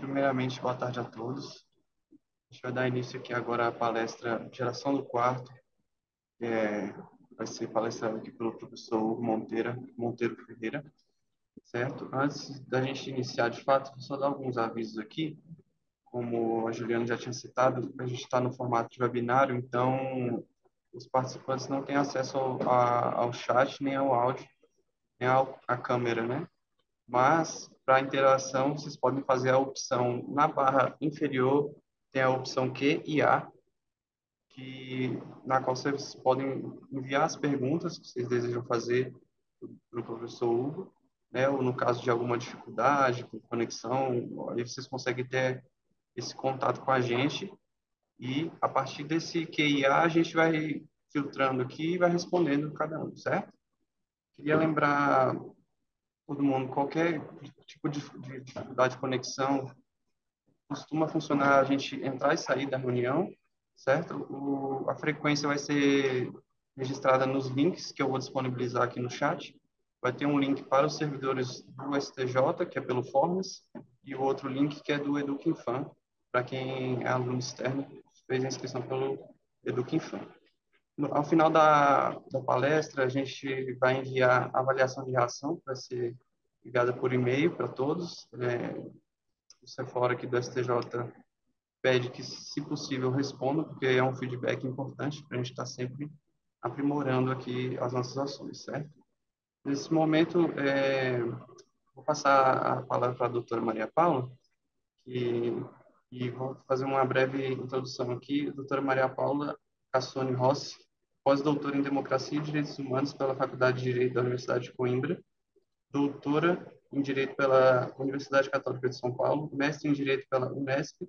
primeiramente, boa tarde a todos. A gente vai dar início aqui agora à palestra Geração do Quarto. É, vai ser palestrada aqui pelo professor Monteira, Monteiro Ferreira, certo? Antes da gente iniciar, de fato, vou só dar alguns avisos aqui. Como a Juliana já tinha citado, a gente está no formato de webinário, então os participantes não têm acesso ao, a, ao chat, nem ao áudio, nem à câmera, né? Mas para interação, vocês podem fazer a opção na barra inferior, tem a opção Q e A, que, na qual vocês podem enviar as perguntas que vocês desejam fazer para o professor Hugo, né? ou no caso de alguma dificuldade com conexão, aí vocês conseguem ter esse contato com a gente e a partir desse QIA a gente vai filtrando aqui e vai respondendo cada um, certo? Queria lembrar todo mundo, qualquer tipo de, de dificuldade de conexão, costuma funcionar a gente entrar e sair da reunião, certo? O, a frequência vai ser registrada nos links que eu vou disponibilizar aqui no chat. Vai ter um link para os servidores do STJ, que é pelo Forms, e o outro link que é do Eduquinfam, para quem é aluno externo, fez a inscrição pelo Eduquinfam. No, ao final da, da palestra, a gente vai enviar a avaliação de reação, que vai ser enviada por e-mail para todos. É, o Cefora aqui do STJ pede que, se possível, responda, porque é um feedback importante para a gente estar tá sempre aprimorando aqui as nossas ações, certo? Nesse momento, é, vou passar a palavra para a doutora Maria Paula, que, e vou fazer uma breve introdução aqui. doutora Maria Paula Cassone Rossi, pós-doutora em Democracia e Direitos Humanos pela Faculdade de Direito da Universidade de Coimbra, doutora em Direito pela Universidade Católica de São Paulo, mestre em Direito pela Unesp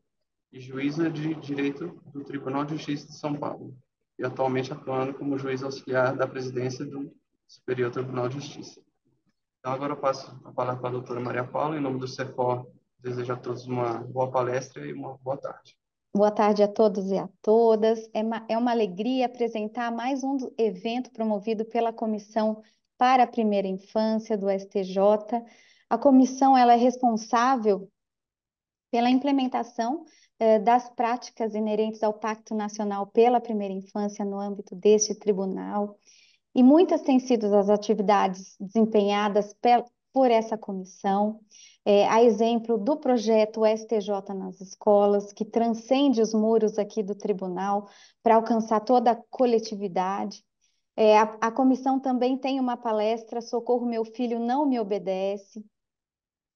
e juíza de Direito do Tribunal de Justiça de São Paulo, e atualmente atuando como juiz auxiliar da presidência do Superior Tribunal de Justiça. Então, agora eu passo a palavra para a doutora Maria Paula, em nome do CEFOR, desejo a todos uma boa palestra e uma boa tarde. Boa tarde a todos e a todas. É uma, é uma alegria apresentar mais um evento promovido pela Comissão para a Primeira Infância do STJ. A comissão ela é responsável pela implementação eh, das práticas inerentes ao Pacto Nacional pela Primeira Infância no âmbito deste tribunal. E muitas têm sido as atividades desempenhadas por essa comissão. É, a exemplo do projeto STJ nas escolas, que transcende os muros aqui do tribunal para alcançar toda a coletividade. É, a, a comissão também tem uma palestra Socorro Meu Filho Não Me Obedece,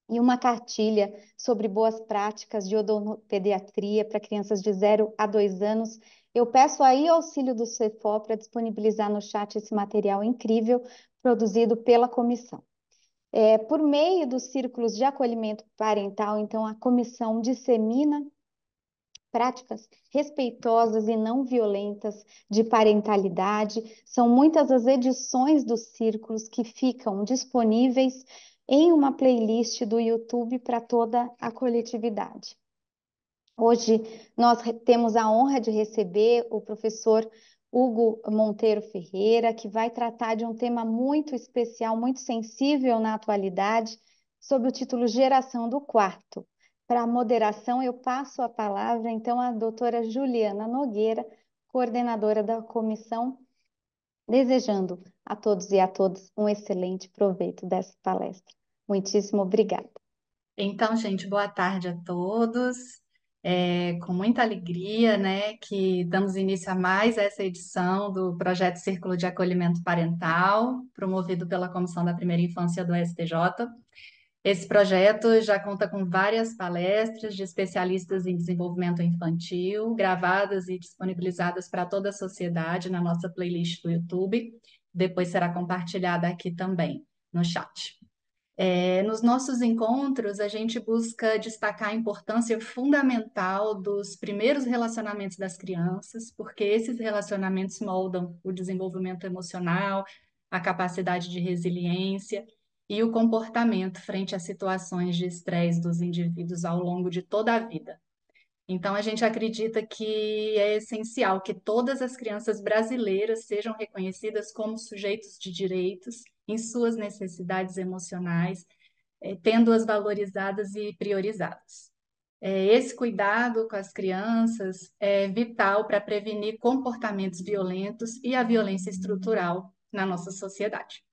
e uma cartilha sobre boas práticas de odontopediatria para crianças de 0 a 2 anos. Eu peço aí auxílio do CEFO para disponibilizar no chat esse material incrível produzido pela comissão. É, por meio dos círculos de acolhimento parental, então, a comissão dissemina práticas respeitosas e não violentas de parentalidade. São muitas as edições dos círculos que ficam disponíveis em uma playlist do YouTube para toda a coletividade. Hoje nós temos a honra de receber o professor Hugo Monteiro Ferreira, que vai tratar de um tema muito especial, muito sensível na atualidade, sob o título Geração do Quarto. Para a moderação, eu passo a palavra, então, à doutora Juliana Nogueira, coordenadora da comissão, desejando a todos e a todas um excelente proveito dessa palestra. Muitíssimo obrigada. Então, gente, boa tarde a todos é, com muita alegria, né, que damos início a mais essa edição do projeto Círculo de Acolhimento Parental, promovido pela Comissão da Primeira Infância do STJ. Esse projeto já conta com várias palestras de especialistas em desenvolvimento infantil, gravadas e disponibilizadas para toda a sociedade na nossa playlist do YouTube. Depois será compartilhada aqui também no chat. É, nos nossos encontros, a gente busca destacar a importância fundamental dos primeiros relacionamentos das crianças, porque esses relacionamentos moldam o desenvolvimento emocional, a capacidade de resiliência e o comportamento frente a situações de estresse dos indivíduos ao longo de toda a vida. Então, a gente acredita que é essencial que todas as crianças brasileiras sejam reconhecidas como sujeitos de direitos em suas necessidades emocionais, é, tendo-as valorizadas e priorizadas. É, esse cuidado com as crianças é vital para prevenir comportamentos violentos e a violência estrutural na nossa sociedade.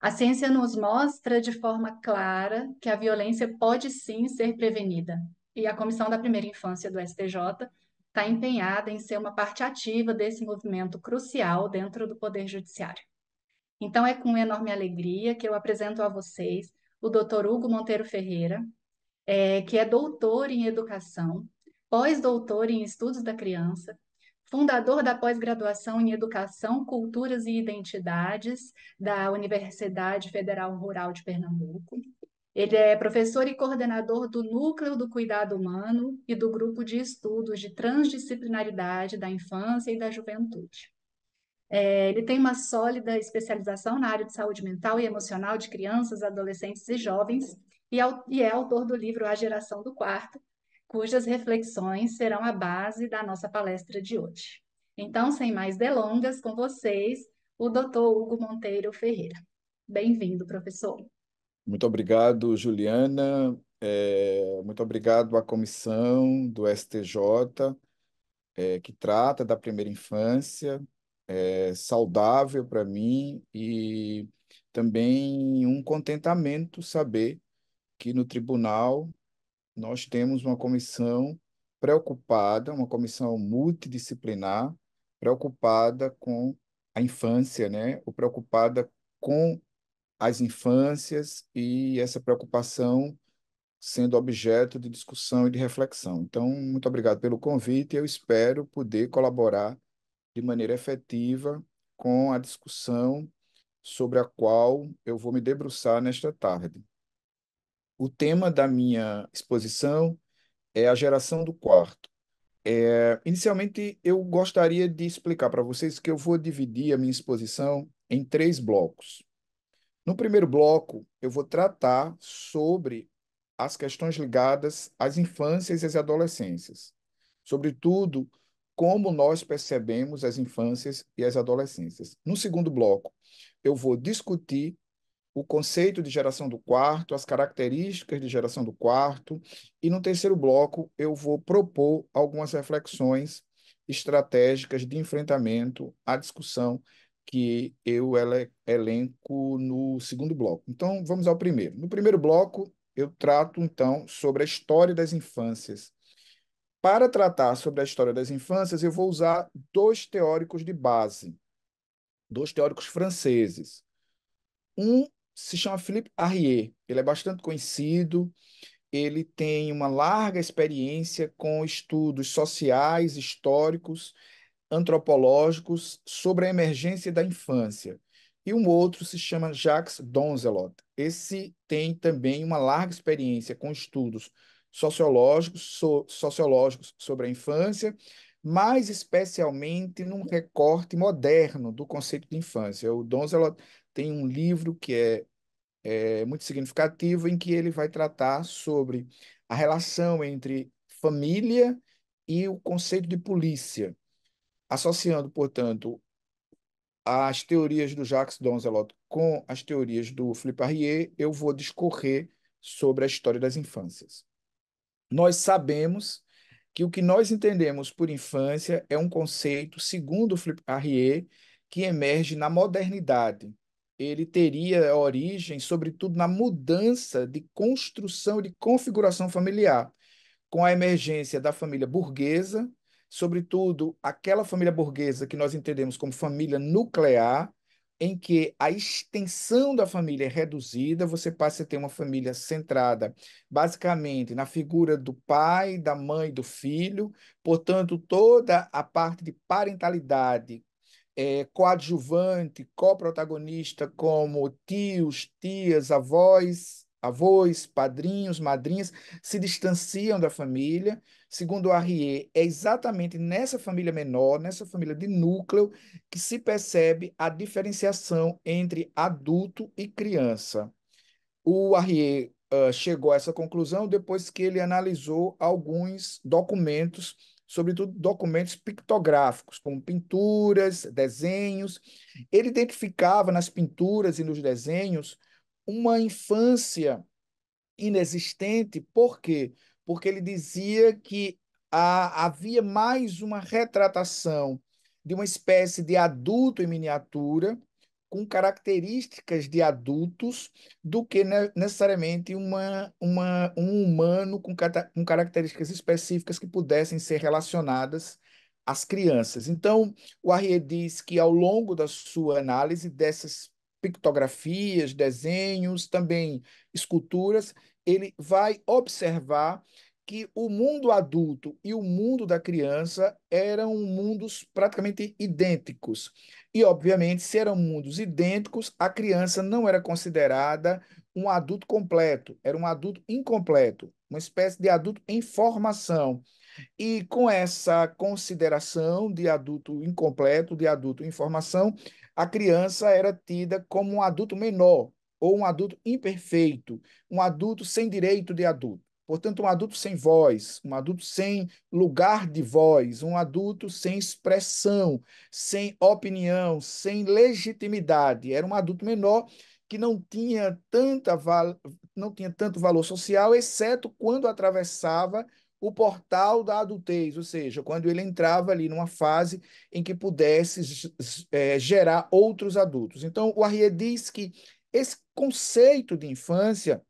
A ciência nos mostra de forma clara que a violência pode sim ser prevenida, e a Comissão da Primeira Infância do STJ está empenhada em ser uma parte ativa desse movimento crucial dentro do Poder Judiciário. Então, é com enorme alegria que eu apresento a vocês o Dr. Hugo Monteiro Ferreira, é, que é doutor em educação, pós-doutor em estudos da criança, fundador da pós-graduação em Educação, Culturas e Identidades da Universidade Federal Rural de Pernambuco. Ele é professor e coordenador do Núcleo do Cuidado Humano e do Grupo de Estudos de Transdisciplinaridade da Infância e da Juventude. É, ele tem uma sólida especialização na área de saúde mental e emocional de crianças, adolescentes e jovens, e, ao, e é autor do livro A Geração do Quarto, cujas reflexões serão a base da nossa palestra de hoje. Então, sem mais delongas, com vocês, o doutor Hugo Monteiro Ferreira. Bem-vindo, professor. Muito obrigado, Juliana. É, muito obrigado à comissão do STJ, é, que trata da primeira infância, é, saudável para mim e também um contentamento saber que no tribunal nós temos uma comissão preocupada, uma comissão multidisciplinar, preocupada com a infância, né? Ou preocupada com as infâncias e essa preocupação sendo objeto de discussão e de reflexão. Então, muito obrigado pelo convite, e eu espero poder colaborar de maneira efetiva com a discussão sobre a qual eu vou me debruçar nesta tarde. O tema da minha exposição é a geração do quarto. É, inicialmente, eu gostaria de explicar para vocês que eu vou dividir a minha exposição em três blocos. No primeiro bloco, eu vou tratar sobre as questões ligadas às infâncias e às adolescências, sobretudo como nós percebemos as infâncias e as adolescências. No segundo bloco, eu vou discutir o conceito de geração do quarto, as características de geração do quarto, e no terceiro bloco eu vou propor algumas reflexões estratégicas de enfrentamento à discussão que eu elenco no segundo bloco. Então, vamos ao primeiro. No primeiro bloco, eu trato então sobre a história das infâncias para tratar sobre a história das infâncias, eu vou usar dois teóricos de base, dois teóricos franceses. Um se chama Philippe Harrier, ele é bastante conhecido, ele tem uma larga experiência com estudos sociais, históricos, antropológicos sobre a emergência da infância. E um outro se chama Jacques Donzelot. Esse tem também uma larga experiência com estudos sociológicos, so, sociológicos sobre a infância, mais especialmente num recorte moderno do conceito de infância. O Donzelot tem um livro que é, é muito significativo, em que ele vai tratar sobre a relação entre família e o conceito de polícia, associando, portanto, as teorias do Jacques Donzelot com as teorias do Philippe Arrier, eu vou discorrer sobre a história das infâncias nós sabemos que o que nós entendemos por infância é um conceito, segundo Harrier, que emerge na modernidade. Ele teria origem, sobretudo, na mudança de construção e de configuração familiar, com a emergência da família burguesa, sobretudo aquela família burguesa que nós entendemos como família nuclear, em que a extensão da família é reduzida, você passa a ter uma família centrada basicamente na figura do pai, da mãe, do filho, portanto, toda a parte de parentalidade é, coadjuvante, coprotagonista, como tios, tias, avós, avós, padrinhos, madrinhas, se distanciam da família. Segundo Arrier, é exatamente nessa família menor, nessa família de núcleo, que se percebe a diferenciação entre adulto e criança. O Arrier uh, eh, chegou a essa conclusão depois que ele analisou alguns documentos, sobretudo documentos pictográficos, como pinturas, desenhos. Ele identificava nas pinturas e nos desenhos uma infância inexistente, por quê? Porque ele dizia que a, havia mais uma retratação de uma espécie de adulto em miniatura, com características de adultos, do que ne necessariamente uma, uma, um humano com, com características específicas que pudessem ser relacionadas às crianças. Então, o Arrier diz que ao longo da sua análise dessas pictografias, desenhos, também esculturas, ele vai observar que o mundo adulto e o mundo da criança eram mundos praticamente idênticos. E, obviamente, se eram mundos idênticos, a criança não era considerada um adulto completo, era um adulto incompleto, uma espécie de adulto em formação. E com essa consideração de adulto incompleto, de adulto em formação, a criança era tida como um adulto menor, ou um adulto imperfeito, um adulto sem direito de adulto. Portanto, um adulto sem voz, um adulto sem lugar de voz, um adulto sem expressão, sem opinião, sem legitimidade. Era um adulto menor que não tinha, tanta val... não tinha tanto valor social, exceto quando atravessava o portal da adultez, ou seja, quando ele entrava ali numa fase em que pudesse é, gerar outros adultos. Então, o Arrier diz que esse conceito de infância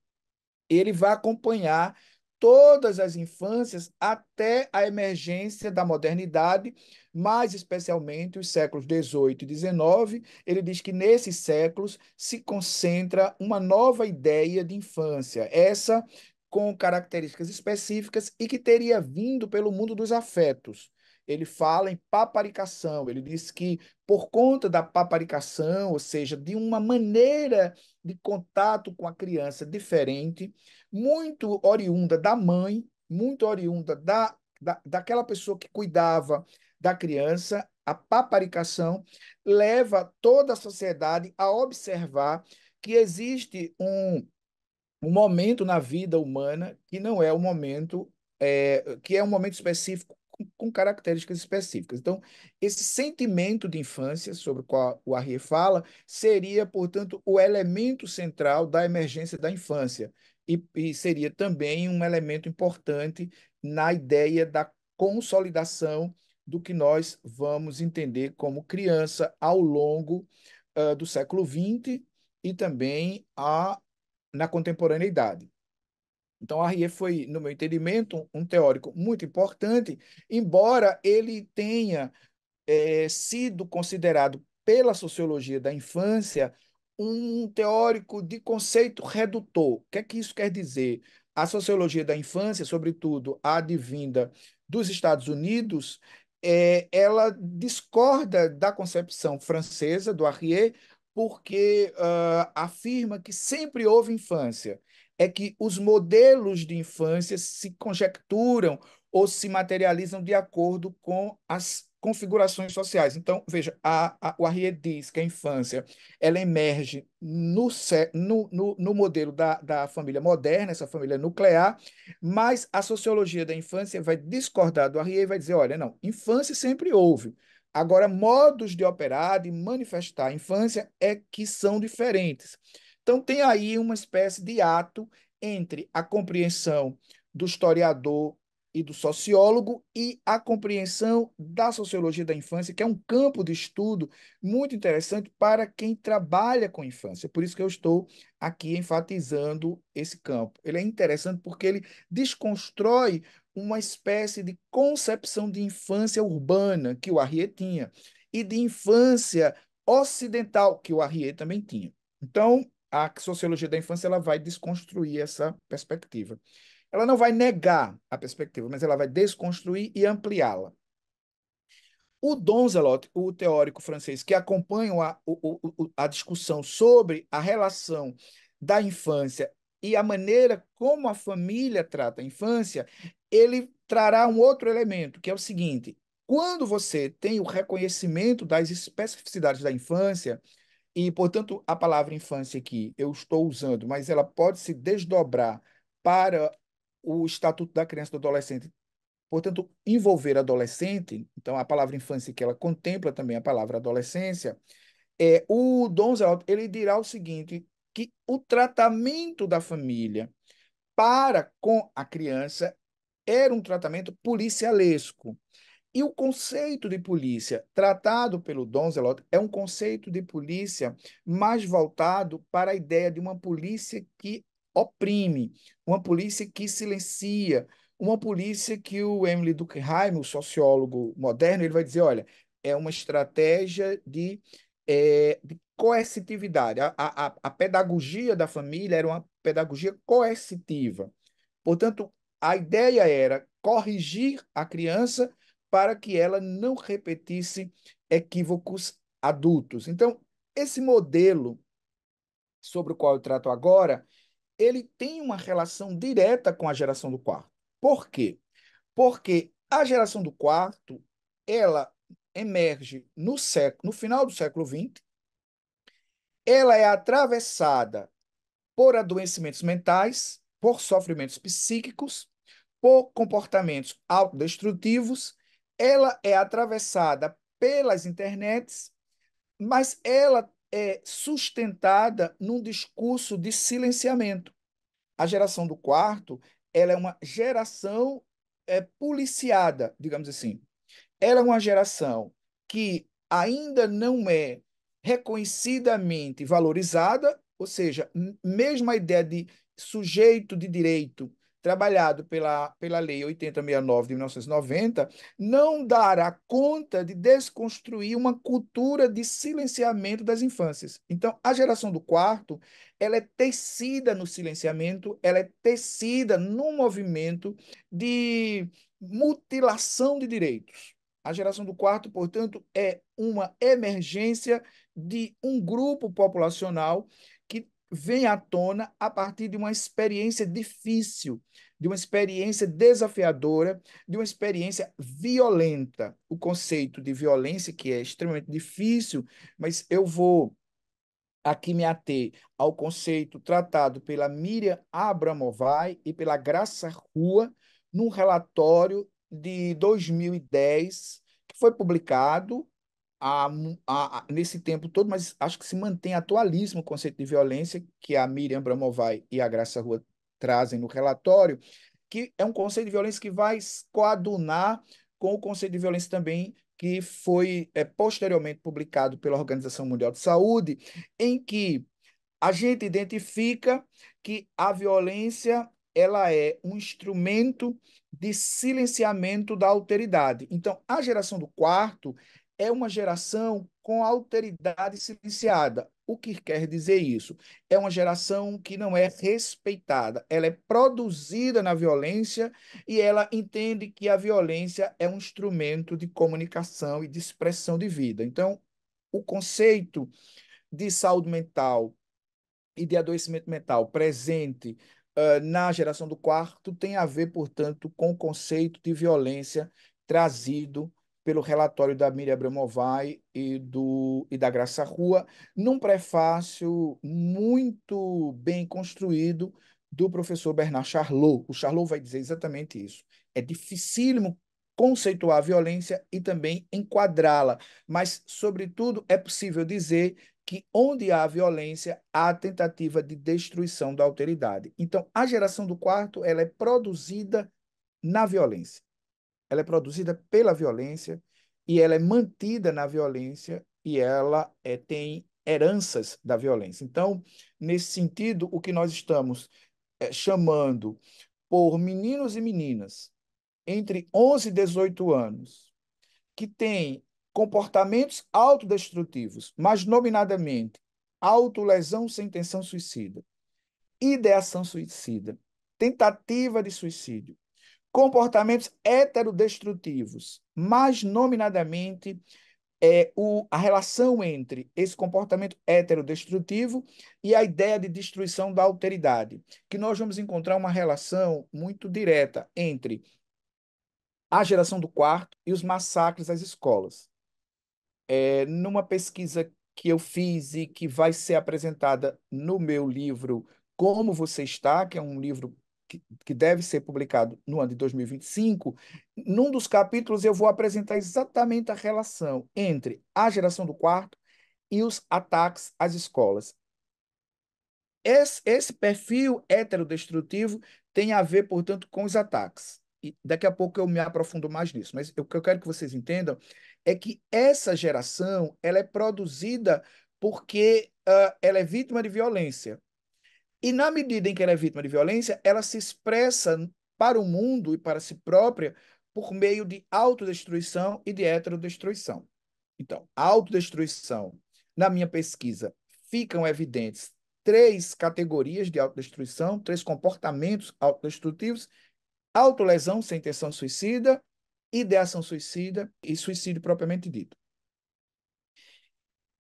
ele vai acompanhar todas as infâncias até a emergência da modernidade, mais especialmente os séculos 18 e 19. Ele diz que nesses séculos se concentra uma nova ideia de infância, essa com características específicas e que teria vindo pelo mundo dos afetos. Ele fala em paparicação, ele diz que por conta da paparicação, ou seja, de uma maneira de contato com a criança diferente, muito oriunda da mãe, muito oriunda da, da, daquela pessoa que cuidava da criança, a paparicação leva toda a sociedade a observar que existe um um momento na vida humana que não é o um momento, é, que é um momento específico com, com, características específicas. Então, esse sentimento de infância, sobre o qual o Arrier fala, seria, portanto, o elemento central da emergência da infância. E, e seria também um elemento importante na ideia da consolidação do que nós vamos entender como criança ao longo uh, do século XX e também a, na contemporaneidade. Então, Arrier foi, no meu entendimento, um teórico muito importante, embora ele tenha é, sido considerado pela sociologia da infância um teórico de conceito redutor. O que é que isso quer dizer? A sociologia da infância, sobretudo a advinda dos Estados Unidos, é, ela discorda da concepção francesa do Arrier porque uh, afirma que sempre houve infância. É que os modelos de infância se conjecturam ou se materializam de acordo com as configurações sociais. Então, veja, a, a, o Arrier diz que a infância ela emerge no, no, no, modelo da, da família moderna, essa família nuclear, mas a sociologia da infância vai discordar do Arrier e vai dizer, olha, não, infância sempre houve, Agora, modos de operar, de manifestar a infância é que são diferentes. Então, tem aí uma espécie de ato entre a compreensão do historiador e do sociólogo e a compreensão da sociologia da infância, que é um campo de estudo muito interessante para quem trabalha com infância. Por isso que eu estou aqui enfatizando esse campo. Ele é interessante porque ele desconstrói uma espécie de concepção de infância urbana que o Arriet tinha e de infância ocidental que o Arriet também tinha. Então, a sociologia da infância ela vai desconstruir essa perspectiva. Ela não vai negar a perspectiva, mas ela vai desconstruir e ampliá-la. O Donzelot, o teórico francês que acompanha a, a, a discussão sobre a relação da infância e a maneira como a família trata a infância, ele trará um outro elemento, que é o seguinte: quando você tem o reconhecimento das especificidades da infância, e, portanto, a palavra infância aqui eu estou usando, mas ela pode se desdobrar para o Estatuto da Criança e do Adolescente, portanto, envolver adolescente, então a palavra infância que ela contempla também a palavra adolescência, é, o Donzel, ele dirá o seguinte, que o tratamento da família para com a criança era um tratamento policialesco. E o conceito de polícia tratado pelo Donzelot é um conceito de polícia mais voltado para a ideia de uma polícia que oprime, uma polícia que silencia, uma polícia que o Emily Durkheim, o sociólogo moderno, ele vai dizer, olha, é uma estratégia de, é, de coercitividade. A, a, a pedagogia da família era uma pedagogia coercitiva. Portanto, a ideia era corrigir a criança para que ela não repetisse equívocos adultos. Então, esse modelo sobre o qual eu trato agora, ele tem uma relação direta com a geração do quarto. Por quê? Porque a geração do quarto, ela emerge no século, no final do século XX, ela é atravessada por adoecimentos mentais, por sofrimentos psíquicos, por comportamentos autodestrutivos, ela é atravessada pelas internets, mas ela é sustentada num discurso de silenciamento. A geração do quarto, ela é uma geração é, policiada, digamos assim. Ela é uma geração que ainda não é reconhecidamente valorizada, ou seja, mesmo a ideia de sujeito de direito trabalhado pela, pela Lei 8069 de 1990, não dará conta de desconstruir uma cultura de silenciamento das infâncias. Então, a geração do quarto, ela é tecida no silenciamento, ela é tecida no movimento de mutilação de direitos. A geração do quarto, portanto, é uma emergência de um grupo populacional vem à tona a partir de uma experiência difícil, de uma experiência desafiadora, de uma experiência violenta. O conceito de violência, que é extremamente difícil, mas eu vou aqui me ater ao conceito tratado pela Miriam Abramovay e pela Graça Rua num relatório de 2010 que foi publicado a, a, nesse tempo todo, mas acho que se mantém atualismo o conceito de violência que a Miriam Bramovai e a Graça Rua trazem no relatório, que é um conceito de violência que vai coadunar com o conceito de violência também que foi é, posteriormente publicado pela Organização Mundial de Saúde, em que a gente identifica que a violência ela é um instrumento de silenciamento da alteridade. Então, a geração do quarto é uma geração com alteridade silenciada. O que quer dizer isso? É uma geração que não é respeitada, ela é produzida na violência e ela entende que a violência é um instrumento de comunicação e de expressão de vida. Então, o conceito de saúde mental e de adoecimento mental presente uh, na geração do quarto tem a ver, portanto, com o conceito de violência trazido pelo relatório da Miriam Abramovay e, do, e da Graça Rua, num prefácio muito bem construído do professor Bernard Charlot. O Charlot vai dizer exatamente isso. É dificílimo conceituar a violência e também enquadrá-la, mas, sobretudo, é possível dizer que onde há violência, há tentativa de destruição da alteridade. Então, a geração do quarto ela é produzida na violência ela é produzida pela violência e ela é mantida na violência e ela é, tem heranças da violência. Então, nesse sentido, o que nós estamos é, chamando por meninos e meninas entre 11 e 18 anos que têm comportamentos autodestrutivos, mas nominadamente autolesão sem intenção suicida, ideação suicida, tentativa de suicídio, comportamentos heterodestrutivos, mais nominadamente é, o, a relação entre esse comportamento heterodestrutivo e a ideia de destruição da alteridade, que nós vamos encontrar uma relação muito direta entre a geração do quarto e os massacres às escolas. É, numa pesquisa que eu fiz e que vai ser apresentada no meu livro Como Você Está, que é um livro que, que deve ser publicado no ano de 2025, num dos capítulos eu vou apresentar exatamente a relação entre a geração do quarto e os ataques às escolas. Esse, esse perfil heterodestrutivo tem a ver, portanto, com os ataques. E daqui a pouco eu me aprofundo mais nisso, mas o que eu quero que vocês entendam é que essa geração ela é produzida porque uh, ela é vítima de violência. E na medida em que ela é vítima de violência, ela se expressa para o mundo e para si própria por meio de autodestruição e de heterodestruição. Então, autodestruição. Na minha pesquisa, ficam evidentes três categorias de autodestruição, três comportamentos autodestrutivos: autolesão sem intenção suicida, ideação suicida e suicídio propriamente dito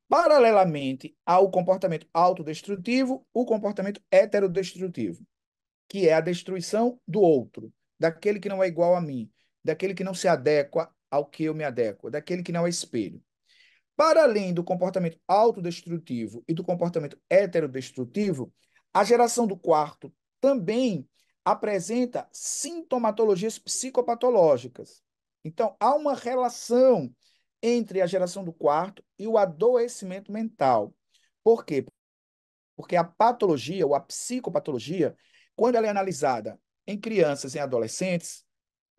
paralelamente ao comportamento autodestrutivo, o comportamento heterodestrutivo, que é a destruição do outro, daquele que não é igual a mim, daquele que não se adequa ao que eu me adequo, daquele que não é espelho. Para além do comportamento autodestrutivo e do comportamento heterodestrutivo, a geração do quarto também apresenta sintomatologias psicopatológicas. Então, há uma relação entre a geração do quarto e o adoecimento mental. Por quê? Porque a patologia ou a psicopatologia, quando ela é analisada em crianças e adolescentes,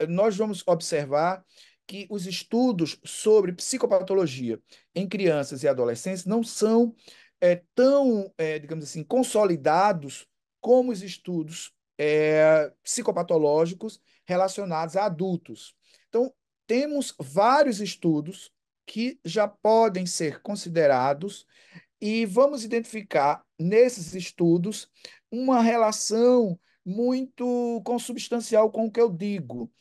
nós vamos observar que os estudos sobre psicopatologia em crianças e adolescentes não são é, tão, é, digamos assim, consolidados como os estudos é, psicopatológicos relacionados a adultos. Então, temos vários estudos que já podem ser considerados e vamos identificar nesses estudos uma relação muito consubstancial com o que eu digo.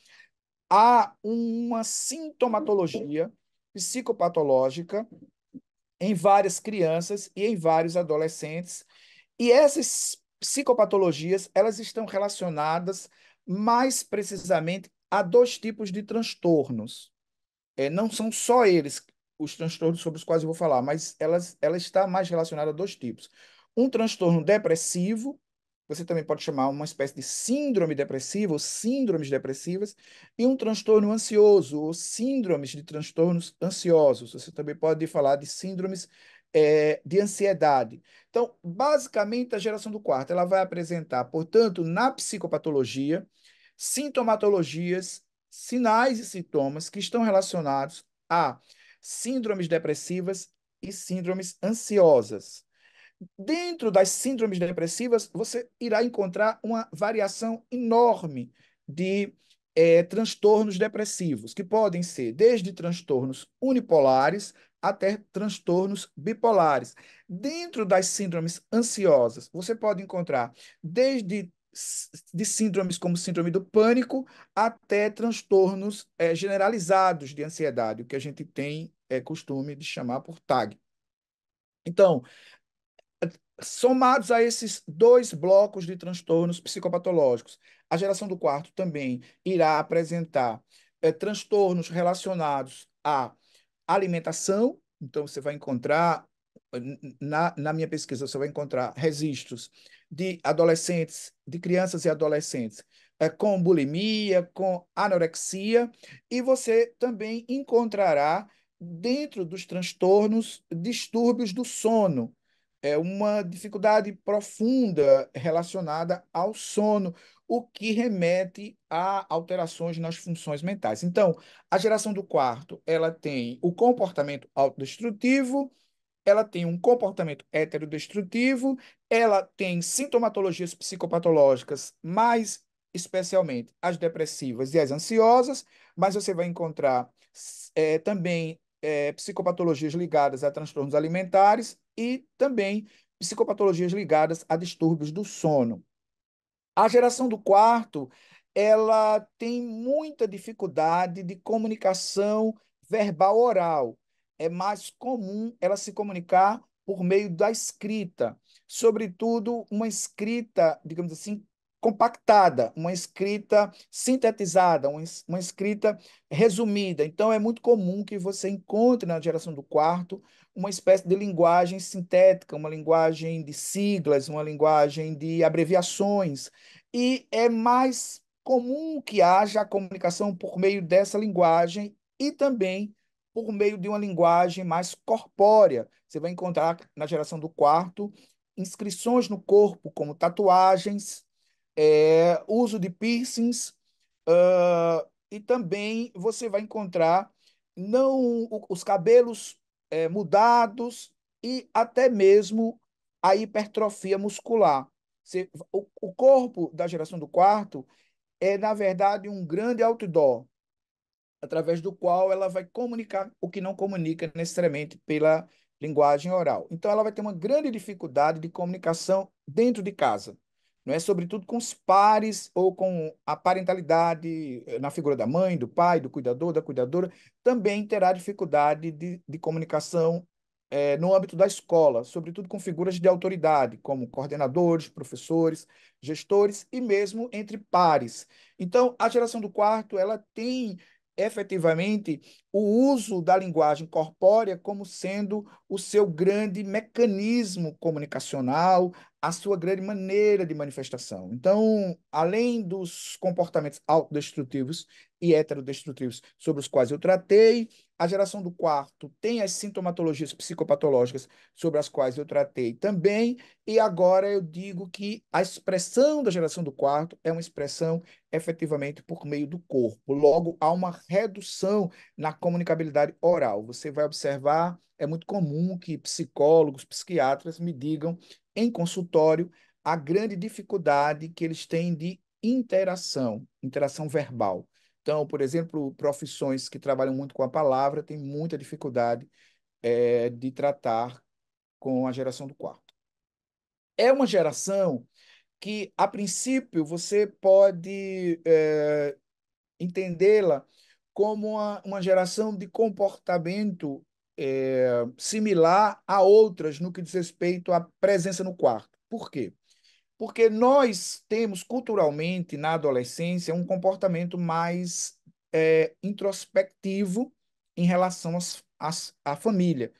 Há uma sintomatologia psicopatológica em várias crianças e em vários adolescentes, e essas psicopatologias, elas estão relacionadas mais precisamente há dois tipos de transtornos. É, não são só eles os transtornos sobre os quais eu vou falar, mas ela, ela está mais relacionada a dois tipos. Um transtorno depressivo, você também pode chamar uma espécie de síndrome depressiva ou síndromes depressivas, e um transtorno ansioso ou síndromes de transtornos ansiosos. Você também pode falar de síndromes é, de ansiedade. Então, basicamente, a geração do quarto ela vai apresentar, portanto, na psicopatologia, sintomatologias, sinais e sintomas que estão relacionados a síndromes depressivas e síndromes ansiosas. Dentro das síndromes depressivas, você irá encontrar uma variação enorme de é, transtornos depressivos, que podem ser desde transtornos unipolares até transtornos bipolares. Dentro das síndromes ansiosas, você pode encontrar desde de síndromes como síndrome do pânico até transtornos é, generalizados de ansiedade, o que a gente tem é, costume de chamar por TAG. Então, somados a esses dois blocos de transtornos psicopatológicos, a geração do quarto também irá apresentar é, transtornos relacionados à alimentação, então você vai encontrar na, na minha pesquisa você vai encontrar registros de adolescentes, de crianças e adolescentes é, com bulimia, com anorexia, e você também encontrará dentro dos transtornos distúrbios do sono. É uma dificuldade profunda relacionada ao sono, o que remete a alterações nas funções mentais. Então, a geração do quarto, ela tem o comportamento autodestrutivo, ela tem um comportamento heterodestrutivo, ela tem sintomatologias psicopatológicas, mais especialmente as depressivas e as ansiosas, mas você vai encontrar é, também é, psicopatologias ligadas a transtornos alimentares e também psicopatologias ligadas a distúrbios do sono. A geração do quarto, ela tem muita dificuldade de comunicação verbal oral é mais comum ela se comunicar por meio da escrita, sobretudo uma escrita, digamos assim, compactada, uma escrita sintetizada, uma, escrita resumida. Então, é muito comum que você encontre na geração do quarto uma espécie de linguagem sintética, uma linguagem de siglas, uma linguagem de abreviações. E é mais comum que haja a comunicação por meio dessa linguagem e também por meio de uma linguagem mais corpórea. Você vai encontrar na geração do quarto inscrições no corpo, como tatuagens, é, uso de piercings, uh, e também você vai encontrar não os cabelos é, mudados e até mesmo a hipertrofia muscular. Você, o, o corpo da geração do quarto é, na verdade, um grande outdoor através do qual ela vai comunicar o que não comunica necessariamente pela linguagem oral. Então, ela vai ter uma grande dificuldade de comunicação dentro de casa, não é? Sobretudo com os pares ou com a parentalidade eh, na figura da mãe, do pai, do cuidador, da cuidadora, também terá dificuldade de, de comunicação é, no âmbito da escola, sobretudo com figuras de autoridade, como coordenadores, professores, gestores e mesmo entre pares. Então, a geração do quarto, ela tem efetivamente o uso da linguagem corpórea como sendo o seu grande mecanismo comunicacional, a sua grande maneira de manifestação. Então, além dos comportamentos autodestrutivos e heterodestrutivos sobre os quais eu tratei, a geração do quarto tem as sintomatologias psicopatológicas sobre as quais eu tratei também, e agora eu digo que a expressão da geração do quarto é uma expressão efetivamente por meio do corpo. Logo, há uma redução na comunicabilidade oral. Você vai observar, é muito comum que psicólogos, psiquiatras me digam em consultório a grande dificuldade que eles têm de interação, interação verbal. Então, por exemplo, profissões que trabalham muito com a palavra têm muita dificuldade é, de tratar com a geração do quarto. É uma geração que, a princípio, você pode é, entendê-la como uma, uma, geração de comportamento é, similar a outras no que diz respeito à presença no quarto. Por quê? Porque nós temos culturalmente na adolescência um comportamento mais é, introspectivo em relação às, às, à família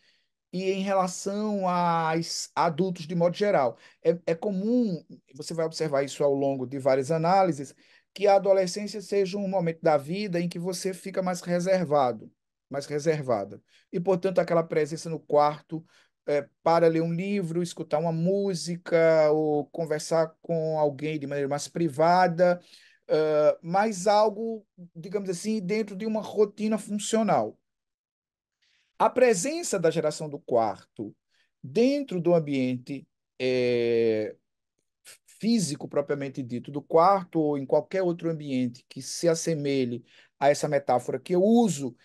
e em relação aos adultos de modo geral. É, é comum, você vai observar isso ao longo de várias análises, que a adolescência seja um momento da vida em que você fica mais reservado, mais reservada. E, portanto, aquela presença no quarto é, para ler um livro, escutar uma música ou conversar com alguém de maneira mais privada, uh, mas algo, digamos assim, dentro de uma rotina funcional. A presença da geração do quarto dentro do ambiente é, físico propriamente dito do quarto ou em qualquer outro ambiente que se assemelhe a essa metáfora que eu uso,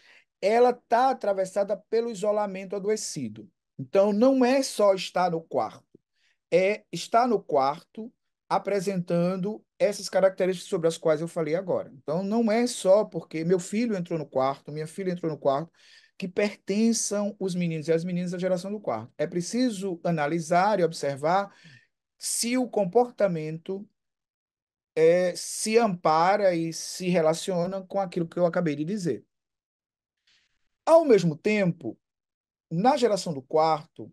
ela está atravessada pelo isolamento adoecido. Então, não é só estar no quarto, é estar no quarto apresentando essas características sobre as quais eu falei agora. Então, não é só porque meu filho entrou no quarto, minha filha entrou no quarto, que pertençam os meninos e as meninas da geração do quarto. É preciso analisar e observar se o comportamento é, se ampara e se relaciona com aquilo que eu acabei de dizer. Ao mesmo tempo, na geração do quarto,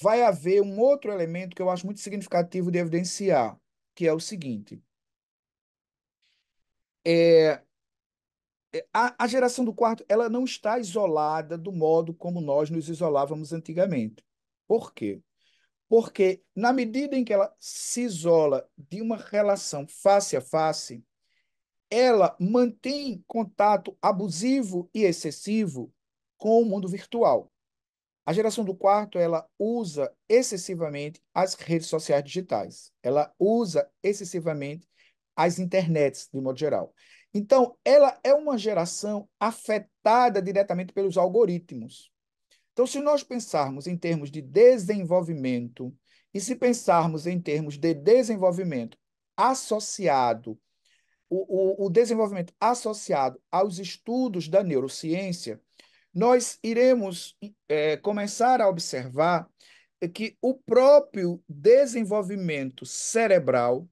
vai haver um outro elemento que eu acho muito significativo de evidenciar, que é o seguinte. É, é, a, a, geração do quarto ela não está isolada do modo como nós nos isolávamos antigamente. Por quê? Porque na medida em que ela se isola de uma relação face a face, ela mantém contato abusivo e excessivo com o mundo virtual. A geração do quarto, ela usa excessivamente as redes sociais digitais. Ela usa excessivamente as internets, de modo geral. Então, ela é uma geração afetada diretamente pelos algoritmos. Então, se nós pensarmos em termos de desenvolvimento, e se pensarmos em termos de desenvolvimento associado, o, o, o desenvolvimento associado aos estudos da neurociência, nós iremos é, começar a observar que o próprio desenvolvimento cerebral,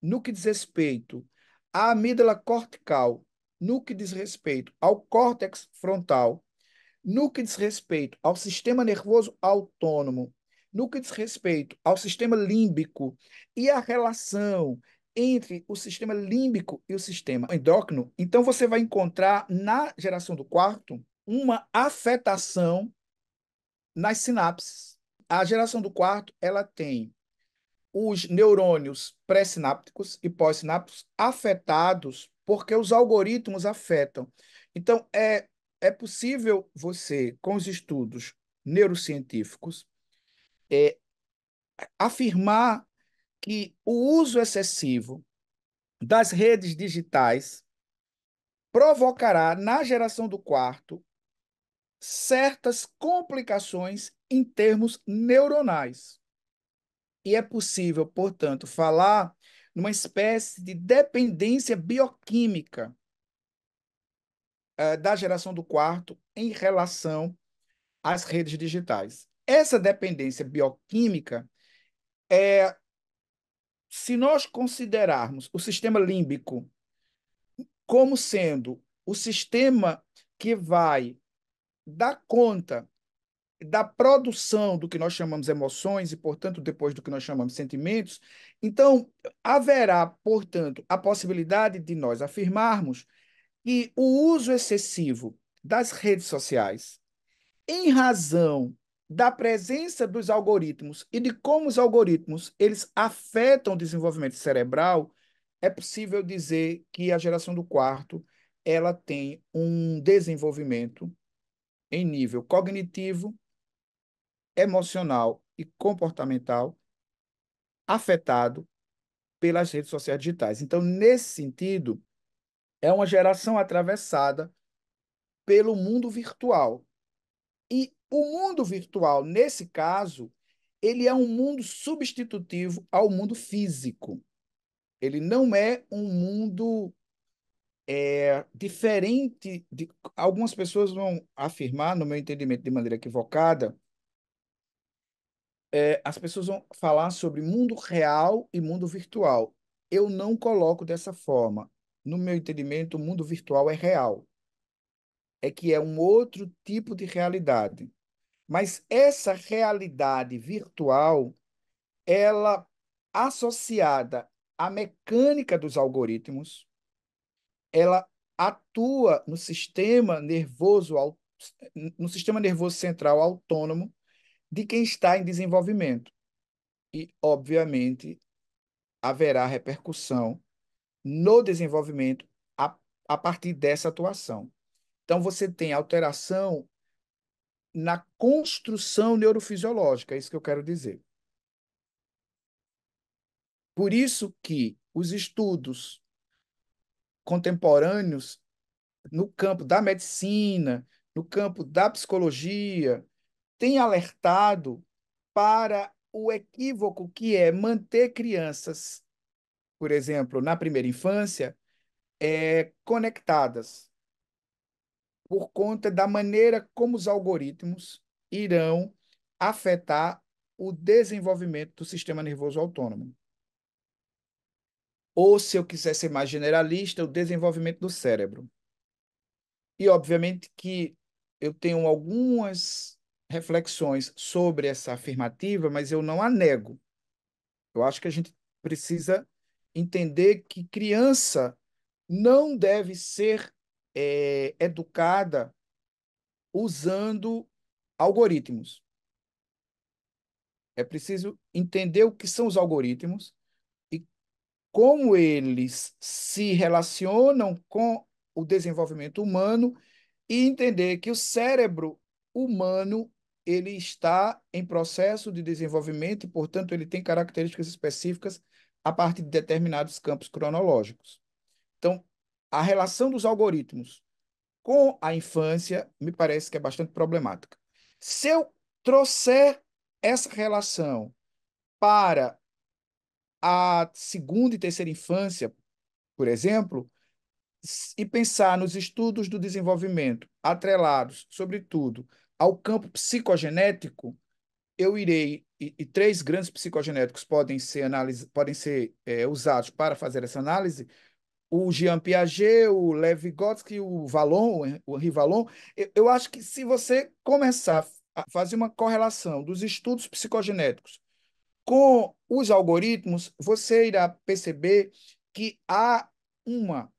no que diz respeito à amígdala cortical, no que diz respeito ao córtex frontal, no que diz respeito ao sistema nervoso autônomo, no que diz respeito ao sistema límbico e a relação entre o sistema límbico e o sistema endócrino, então você vai encontrar na geração do quarto uma afetação nas sinapses. A geração do quarto ela tem os neurônios pré-sinápticos e pós-sinápticos afetados porque os algoritmos afetam. Então, é, é possível você, com os estudos neurocientíficos, é, afirmar que o uso excessivo das redes digitais provocará na geração do quarto certas complicações em termos neuronais. E é possível, portanto, falar numa espécie de dependência bioquímica uh, da geração do quarto em relação às redes digitais. Essa dependência bioquímica é se nós considerarmos o sistema límbico como sendo o sistema que vai dá conta da produção do que nós chamamos emoções e, portanto, depois do que nós chamamos sentimentos, então haverá, portanto, a possibilidade de nós afirmarmos que o uso excessivo das redes sociais, em razão da presença dos algoritmos e de como os algoritmos eles afetam o desenvolvimento cerebral, é possível dizer que a geração do quarto ela tem um desenvolvimento em nível cognitivo, emocional e comportamental afetado pelas redes sociais digitais. Então, nesse sentido, é uma geração atravessada pelo mundo virtual. E o mundo virtual, nesse caso, ele é um mundo substitutivo ao mundo físico. Ele não é um mundo é diferente de algumas pessoas vão afirmar, no meu entendimento, de maneira equivocada, é, as pessoas vão falar sobre mundo real e mundo virtual. Eu não coloco dessa forma. No meu entendimento, o mundo virtual é real. É que é um outro tipo de realidade. Mas essa realidade virtual, ela associada à mecânica dos algoritmos, ela atua no sistema nervoso no sistema nervoso central autônomo de quem está em desenvolvimento. E, obviamente, haverá repercussão no desenvolvimento a, a partir dessa atuação. Então, você tem alteração na construção neurofisiológica, é isso que eu quero dizer. Por isso que os estudos contemporâneos no campo da medicina, no campo da psicologia, têm alertado para o equívoco que é manter crianças, por exemplo, na primeira infância, é, conectadas por conta da maneira como os algoritmos irão afetar o desenvolvimento do sistema nervoso autônomo ou se eu quiser ser mais generalista, o desenvolvimento do cérebro. E, obviamente, que eu tenho algumas reflexões sobre essa afirmativa, mas eu não a nego. Eu acho que a gente precisa entender que criança não deve ser é, educada usando algoritmos. É preciso entender o que são os algoritmos como eles se relacionam com o desenvolvimento humano e entender que o cérebro humano ele está em processo de desenvolvimento e, portanto, ele tem características específicas a partir de determinados campos cronológicos. Então, a relação dos algoritmos com a infância me parece que é bastante problemática. Se eu trouxer essa relação para a segunda e terceira infância, por exemplo, e pensar nos estudos do desenvolvimento atrelados, sobretudo, ao campo psicogenético, eu irei e, e três grandes psicogenéticos podem ser podem ser é, usados para fazer essa análise. O Jean Piaget, o Lev Vygotsky, o Valon, o Henri Valon. Eu, eu acho que se você começar a fazer uma correlação dos estudos psicogenéticos com os algoritmos, você irá perceber que há uma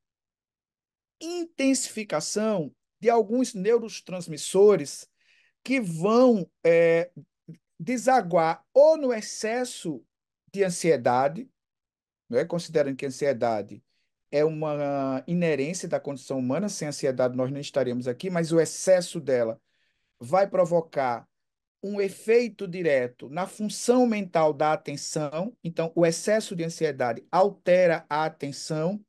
intensificação de alguns neurotransmissores que vão é, desaguar ou no excesso de ansiedade, é considerando que a ansiedade é uma inerência da condição humana, sem ansiedade nós não estaremos aqui, mas o excesso dela vai provocar um efeito direto na função mental da atenção, então o excesso de ansiedade altera a atenção,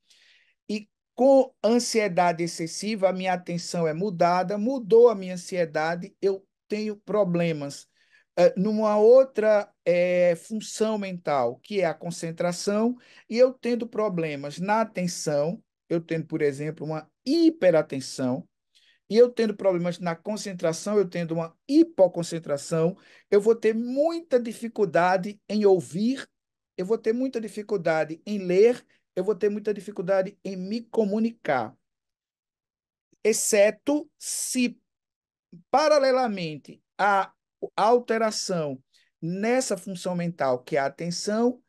e com ansiedade excessiva, a minha atenção é mudada, mudou a minha ansiedade, eu tenho problemas uh, numa outra eh, função mental, que é a concentração, e eu tendo problemas na atenção, eu tendo, por exemplo, uma hiperatenção, e eu tendo problemas na concentração, eu tendo uma hipoconcentração, eu vou ter muita dificuldade em ouvir, eu vou ter muita dificuldade em ler, eu vou ter muita dificuldade em me comunicar. Exceto se, paralelamente à alteração nessa função mental, que é a atenção,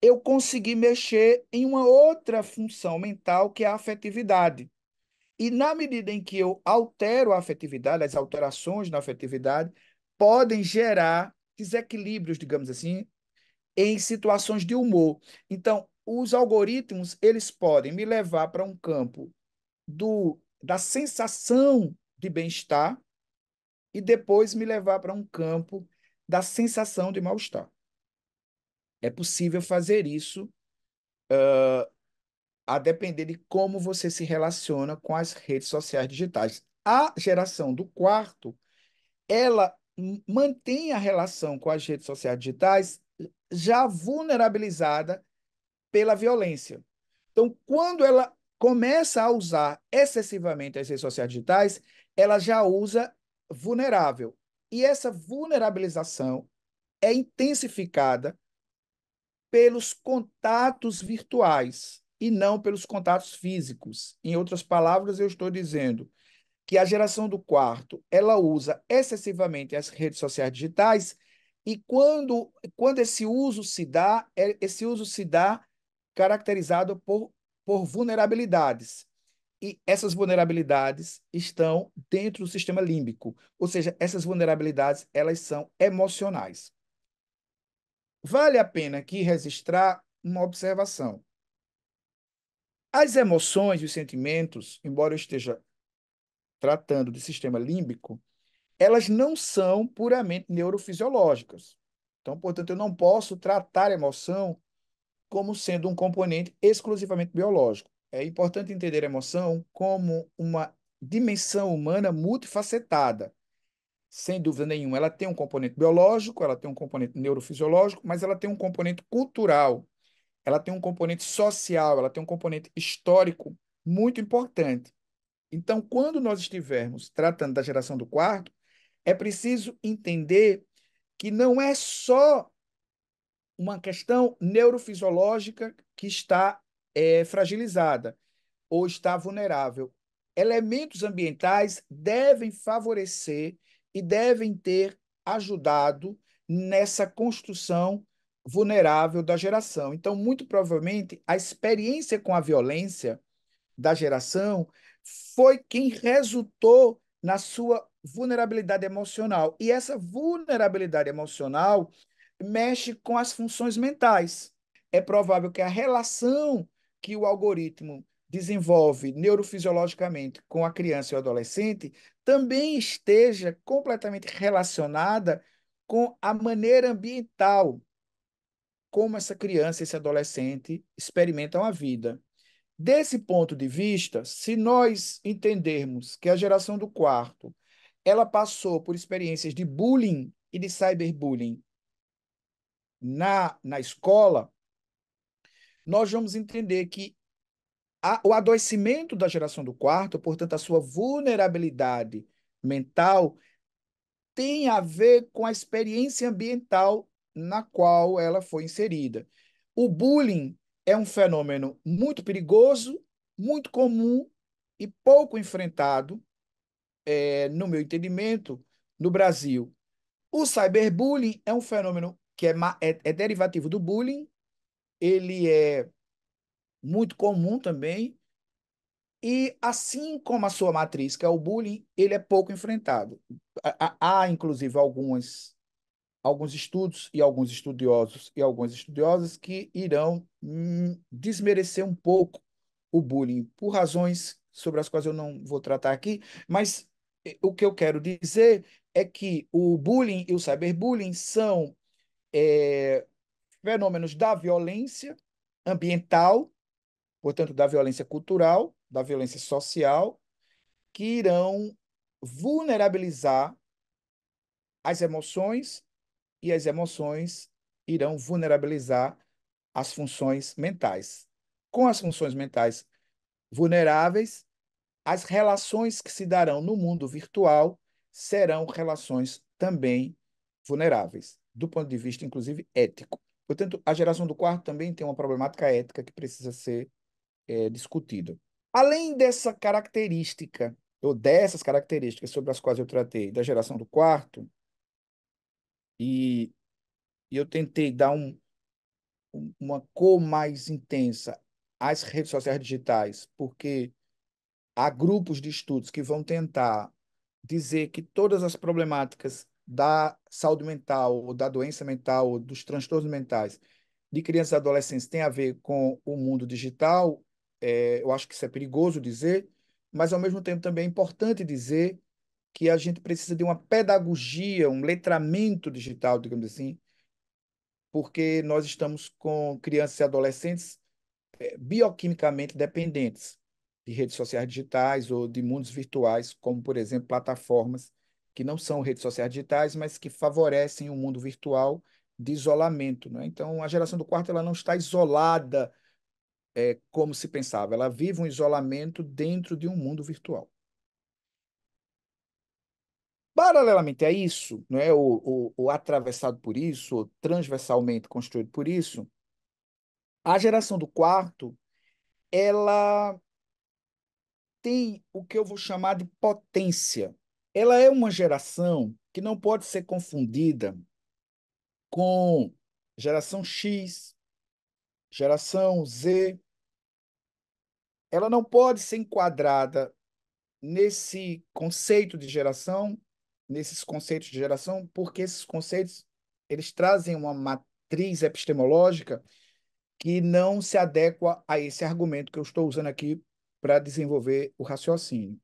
eu consegui mexer em uma outra função mental, que é a afetividade. E na medida em que eu altero a afetividade, as alterações na afetividade podem gerar desequilíbrios, digamos assim, em situações de humor. Então, os algoritmos, eles podem me levar para um campo do da sensação de bem-estar e depois me levar para um campo da sensação de mal-estar. É possível fazer isso uh, a depender de como você se relaciona com as redes sociais digitais. A geração do quarto, ela mantém a relação com as redes sociais digitais já vulnerabilizada pela violência. Então, quando ela começa a usar excessivamente as redes sociais digitais, ela já usa vulnerável. E essa vulnerabilização é intensificada pelos contatos virtuais e não pelos contatos físicos. Em outras palavras, eu estou dizendo que a geração do quarto, ela usa excessivamente as redes sociais digitais e quando, quando esse uso se dá, é, esse uso se dá caracterizado por, por vulnerabilidades. E essas vulnerabilidades estão dentro do sistema límbico, ou seja, essas vulnerabilidades elas são emocionais. Vale a pena aqui registrar uma observação. As emoções e os sentimentos, embora eu esteja tratando de sistema límbico, elas não são puramente neurofisiológicas. Então, portanto, eu não posso tratar a emoção como sendo um componente exclusivamente biológico. É importante entender a emoção como uma dimensão humana multifacetada. Sem dúvida nenhuma, ela tem um componente biológico, ela tem um componente neurofisiológico, mas ela tem um componente cultural, ela tem um componente social, ela tem um componente histórico muito importante. Então, quando nós estivermos tratando da geração do quarto, é preciso entender que não é só uma questão neurofisiológica que está é, fragilizada ou está vulnerável. Elementos ambientais devem favorecer e devem ter ajudado nessa construção vulnerável da geração. Então, muito provavelmente, a experiência com a violência da geração foi quem resultou na sua vulnerabilidade emocional. E essa vulnerabilidade emocional mexe com as funções mentais. É provável que a relação que o algoritmo desenvolve neurofisiologicamente com a criança e o adolescente também esteja completamente relacionada com a maneira ambiental como essa criança, esse adolescente experimentam a vida. Desse ponto de vista, se nós entendermos que a geração do quarto ela passou por experiências de bullying e de cyberbullying na, na escola, nós vamos entender que a, o adoecimento da geração do quarto, portanto, a sua vulnerabilidade mental, tem a ver com a experiência ambiental na qual ela foi inserida. O bullying é um fenômeno muito perigoso, muito comum e pouco enfrentado, é, no meu entendimento, no Brasil. O cyberbullying é um fenômeno que é, é, é derivativo do bullying, ele é muito comum também, e assim como a sua matriz, que é o bullying, ele é pouco enfrentado. Há, inclusive, algumas alguns estudos e alguns estudiosos e algumas estudiosas que irão hum, desmerecer um pouco o bullying por razões sobre as quais eu não vou tratar aqui, mas eh, o que eu quero dizer é que o bullying e o cyberbullying são é, fenômenos da violência ambiental, portanto, da violência cultural, da violência social, que irão vulnerabilizar as emoções e as emoções irão vulnerabilizar as funções mentais. Com as funções mentais vulneráveis, as relações que se darão no mundo virtual serão relações também vulneráveis, do ponto de vista, inclusive, ético. Portanto, a geração do quarto também tem uma problemática ética que precisa ser é, discutida. Além dessa característica, ou dessas características sobre as quais eu tratei, da geração do quarto, e, e eu tentei dar um, uma cor mais intensa às redes sociais digitais, porque há grupos de estudos que vão tentar dizer que todas as problemáticas da saúde mental, ou da doença mental, ou dos transtornos mentais de crianças e adolescentes têm a ver com o mundo digital, é, eu acho que isso é perigoso dizer, mas ao mesmo tempo também é importante dizer que a gente precisa de uma pedagogia, um letramento digital, digamos assim, porque nós estamos com crianças e adolescentes é, bioquimicamente dependentes de redes sociais digitais ou de mundos virtuais, como, por exemplo, plataformas que não são redes sociais digitais, mas que favorecem o um mundo virtual de isolamento. Né? Então, a geração do quarto ela não está isolada é, como se pensava, ela vive um isolamento dentro de um mundo virtual. Paralelamente a isso, né, ou, atravessado por isso, ou transversalmente construído por isso, a geração do quarto, ela tem o que eu vou chamar de potência. Ela é uma geração que não pode ser confundida com geração X, geração Z. Ela não pode ser enquadrada nesse conceito de geração nesses conceitos de geração, porque esses conceitos eles trazem uma matriz epistemológica que não se adequa a esse argumento que eu estou usando aqui para desenvolver o raciocínio.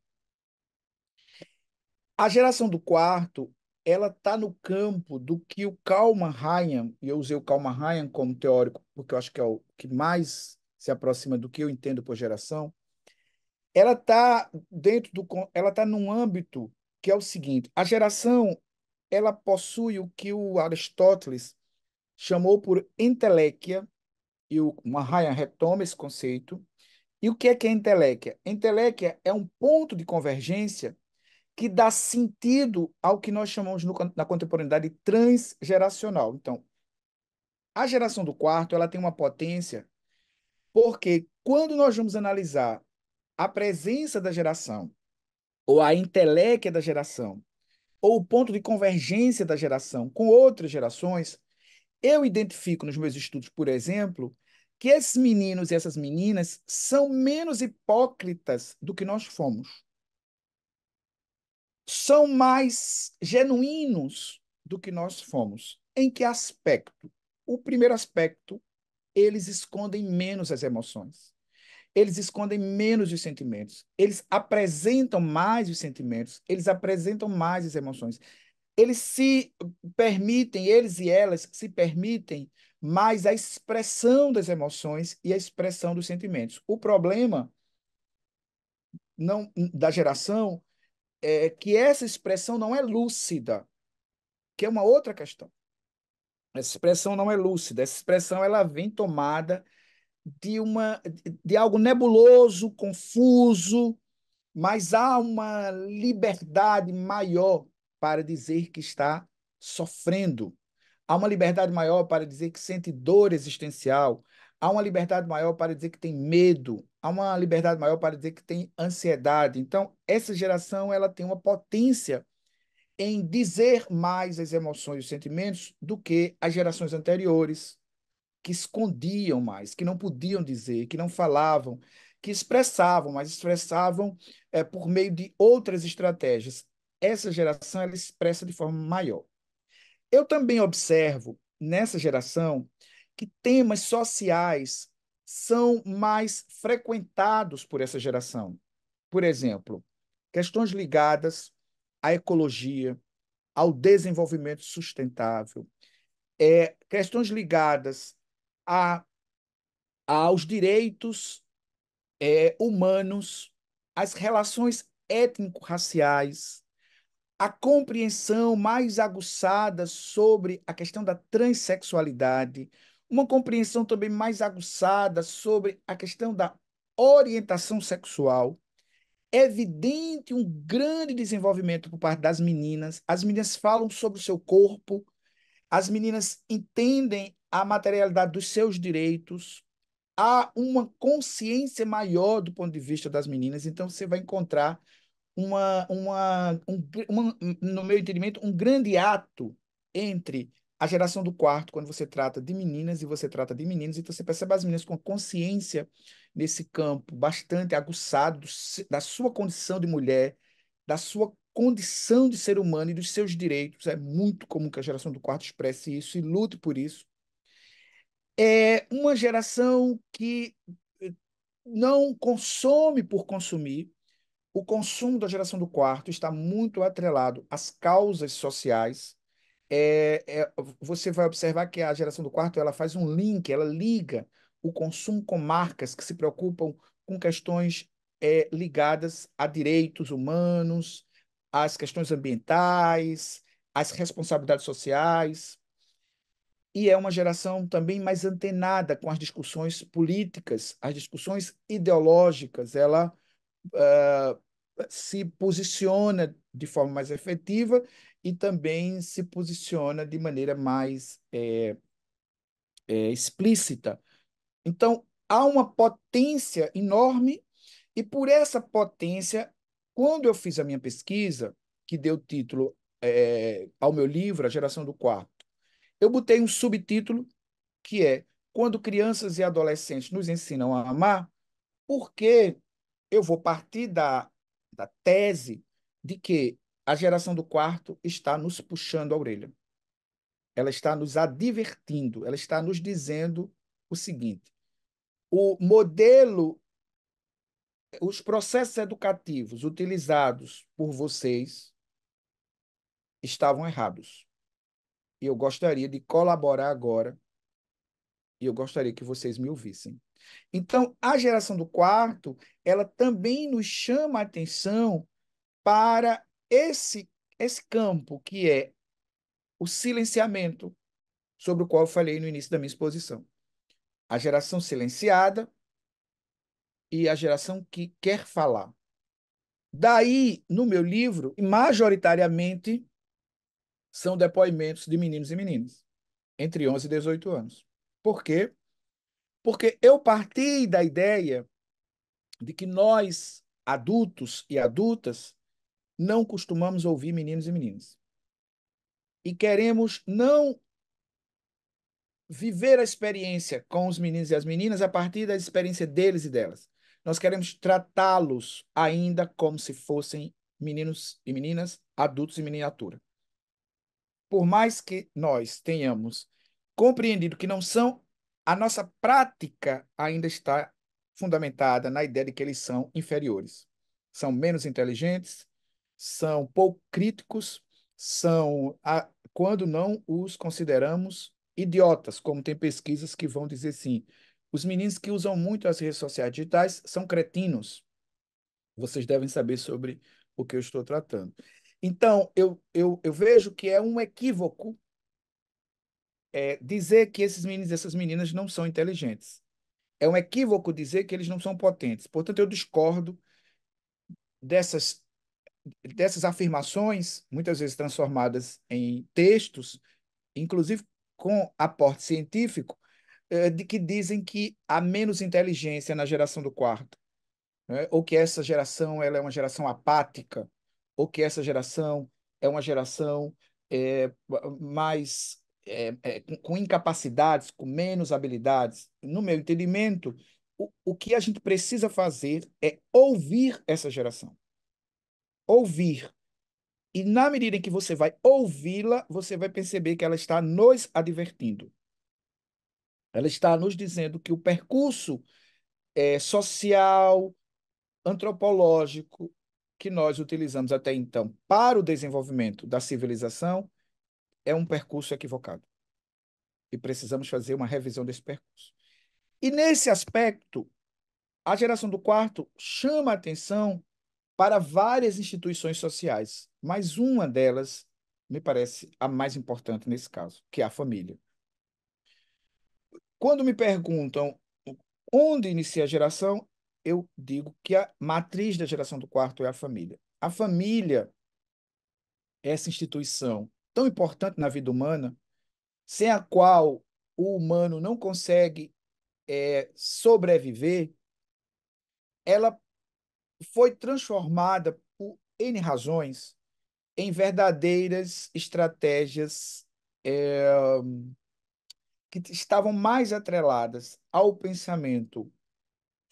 A geração do quarto, ela está no campo do que o Kalman Ryan, e eu usei o Kalman Ryan como teórico, porque eu acho que é o que mais se aproxima do que eu entendo por geração, ela está dentro do ela está num âmbito que é o seguinte: a geração ela possui o que o Aristóteles chamou por entelequia, e o Mahaya retoma esse conceito. E o que é que é entelequia? Entelequia é um ponto de convergência que dá sentido ao que nós chamamos no, na contemporaneidade transgeracional. Então, a geração do quarto ela tem uma potência porque quando nós vamos analisar a presença da geração ou a inteléquia da geração, ou o ponto de convergência da geração com outras gerações, eu identifico nos meus estudos, por exemplo, que esses meninos e essas meninas são menos hipócritas do que nós fomos. São mais genuínos do que nós fomos. Em que aspecto? O primeiro aspecto, eles escondem menos as emoções eles escondem menos os sentimentos, eles apresentam mais os sentimentos, eles apresentam mais as emoções. Eles se permitem, eles e elas se permitem mais a expressão das emoções e a expressão dos sentimentos. O problema não da geração é que essa expressão não é lúcida, que é uma outra questão. Essa expressão não é lúcida, essa expressão ela vem tomada de, uma, de algo nebuloso, confuso, mas há uma liberdade maior para dizer que está sofrendo. Há uma liberdade maior para dizer que sente dor existencial. Há uma liberdade maior para dizer que tem medo. Há uma liberdade maior para dizer que tem ansiedade. Então, essa geração ela tem uma potência em dizer mais as emoções e os sentimentos do que as gerações anteriores, que escondiam mais, que não podiam dizer, que não falavam, que expressavam, mas expressavam é, por meio de outras estratégias. Essa geração ela expressa de forma maior. Eu também observo nessa geração que temas sociais são mais frequentados por essa geração. Por exemplo, questões ligadas à ecologia, ao desenvolvimento sustentável, é, questões ligadas a, aos direitos é, humanos, às relações étnico-raciais, a compreensão mais aguçada sobre a questão da transexualidade, uma compreensão também mais aguçada sobre a questão da orientação sexual. É evidente um grande desenvolvimento por parte das meninas. As meninas falam sobre o seu corpo, as meninas entendem a materialidade dos seus direitos, há uma consciência maior do ponto de vista das meninas, então você vai encontrar uma, uma, um, uma, no meu entendimento, um grande ato entre a geração do quarto, quando você trata de meninas e você trata de meninos, então você percebe as meninas com consciência nesse campo bastante aguçado do, da sua condição de mulher, da sua condição de ser humano e dos seus direitos. É muito comum que a geração do quarto expresse isso e lute por isso é uma geração que eh, não consome por consumir. O consumo da geração do quarto está muito atrelado às causas sociais. É, é, você vai observar que a geração do quarto ela faz um link, ela liga o consumo com marcas que se preocupam com questões é, ligadas a direitos humanos, às questões ambientais, às responsabilidades sociais e é uma geração também mais antenada com as discussões políticas, as discussões ideológicas. Ela uh, se posiciona de forma mais efetiva e também se posiciona de maneira mais é, é, explícita. Então, há uma potência enorme, e por essa potência, quando eu fiz a minha pesquisa, que deu título é, ao meu livro, A Geração do Quarto, eu botei um subtítulo que é Quando crianças e adolescentes nos ensinam a amar, porque eu vou partir da, da tese de que a geração do quarto está nos puxando a orelha. Ela está nos advertindo, ela está nos dizendo o seguinte: o modelo, os processos educativos utilizados por vocês estavam errados. E eu gostaria de colaborar agora. E eu gostaria que vocês me ouvissem. Então, a geração do quarto, ela também nos chama a atenção para esse esse campo que é o silenciamento, sobre o qual eu falei no início da minha exposição. A geração silenciada e a geração que quer falar. Daí, no meu livro, majoritariamente são depoimentos de meninos e meninas, entre 11 e 18 anos. Por quê? Porque eu parti da ideia de que nós, adultos e adultas, não costumamos ouvir meninos e meninas. E queremos não viver a experiência com os meninos e as meninas a partir da experiência deles e delas. Nós queremos tratá-los ainda como se fossem meninos e meninas, adultos em miniatura por mais que nós tenhamos compreendido que não são, a nossa prática ainda está fundamentada na ideia de que eles são inferiores. São menos inteligentes, são pouco críticos, são, a, quando não os consideramos idiotas, como tem pesquisas que vão dizer assim: os meninos que usam muito as redes sociais digitais são cretinos. Vocês devem saber sobre o que eu estou tratando. Então, eu, eu, eu vejo que é um equívoco é, dizer que esses meninos e essas meninas não são inteligentes. É um equívoco dizer que eles não são potentes. Portanto, eu discordo dessas, dessas afirmações, muitas vezes transformadas em textos, inclusive com aporte científico, é, de que dizem que há menos inteligência na geração do quarto, né? ou que essa geração ela é uma geração apática, ou que é essa geração é uma geração é, mais é, é, com incapacidades, com menos habilidades. No meu entendimento, o, o que a gente precisa fazer é ouvir essa geração. Ouvir. E na medida em que você vai ouvi-la, você vai perceber que ela está nos advertindo. Ela está nos dizendo que o percurso é, social, antropológico, que nós utilizamos até então para o desenvolvimento da civilização é um percurso equivocado. E precisamos fazer uma revisão desse percurso. E nesse aspecto, a geração do quarto chama a atenção para várias instituições sociais, mas uma delas me parece a mais importante nesse caso, que é a família. Quando me perguntam onde inicia a geração, eu digo que a matriz da geração do quarto é a família. A família, é essa instituição tão importante na vida humana, sem a qual o humano não consegue é, sobreviver, ela foi transformada por N razões em verdadeiras estratégias é, que estavam mais atreladas ao pensamento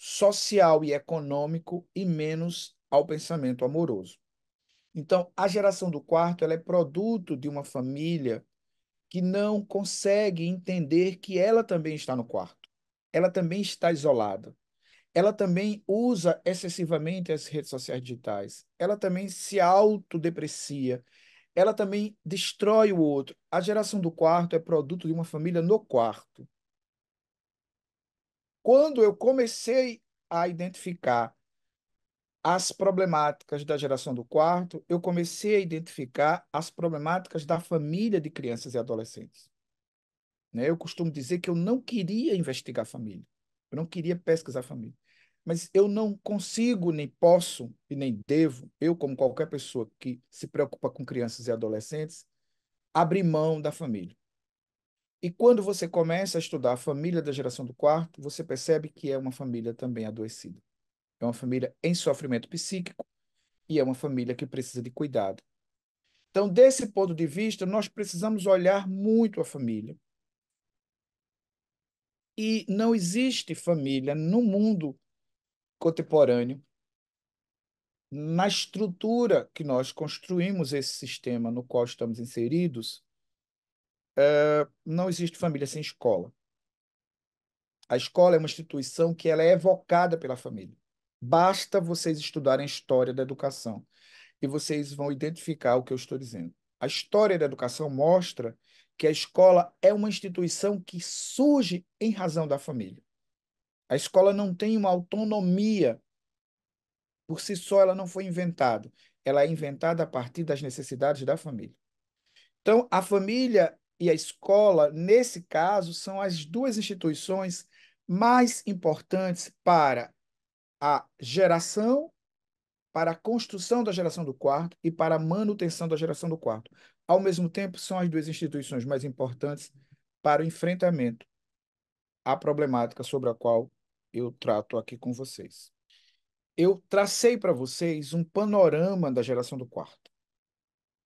social e econômico e menos ao pensamento amoroso. Então, a geração do quarto ela é produto de uma família que não consegue entender que ela também está no quarto, ela também está isolada, ela também usa excessivamente as redes sociais digitais, ela também se autodeprecia, ela também destrói o outro. A geração do quarto é produto de uma família no quarto quando eu comecei a identificar as problemáticas da geração do quarto, eu comecei a identificar as problemáticas da família de crianças e adolescentes. Né? Eu costumo dizer que eu não queria investigar a família, eu não queria pesquisar a família. Mas eu não consigo, nem posso e nem devo, eu, como qualquer pessoa que se preocupa com crianças e adolescentes, abrir mão da família. E quando você começa a estudar a família da geração do quarto, você percebe que é uma família também adoecida. É uma família em sofrimento psíquico e é uma família que precisa de cuidado. Então, desse ponto de vista, nós precisamos olhar muito a família. E não existe família no mundo contemporâneo, na estrutura que nós construímos esse sistema no qual estamos inseridos, uh, não existe família sem escola. A escola é uma instituição que ela é evocada pela família. Basta vocês estudarem a história da educação e vocês vão identificar o que eu estou dizendo. A história da educação mostra que a escola é uma instituição que surge em razão da família. A escola não tem uma autonomia por si só, ela não foi inventada. Ela é inventada a partir das necessidades da família. Então, a família e a escola, nesse caso, são as duas instituições mais importantes para a geração, para a construção da geração do quarto e para a manutenção da geração do quarto. Ao mesmo tempo, são as duas instituições mais importantes para o enfrentamento à problemática sobre a qual eu trato aqui com vocês. Eu tracei para vocês um panorama da geração do quarto.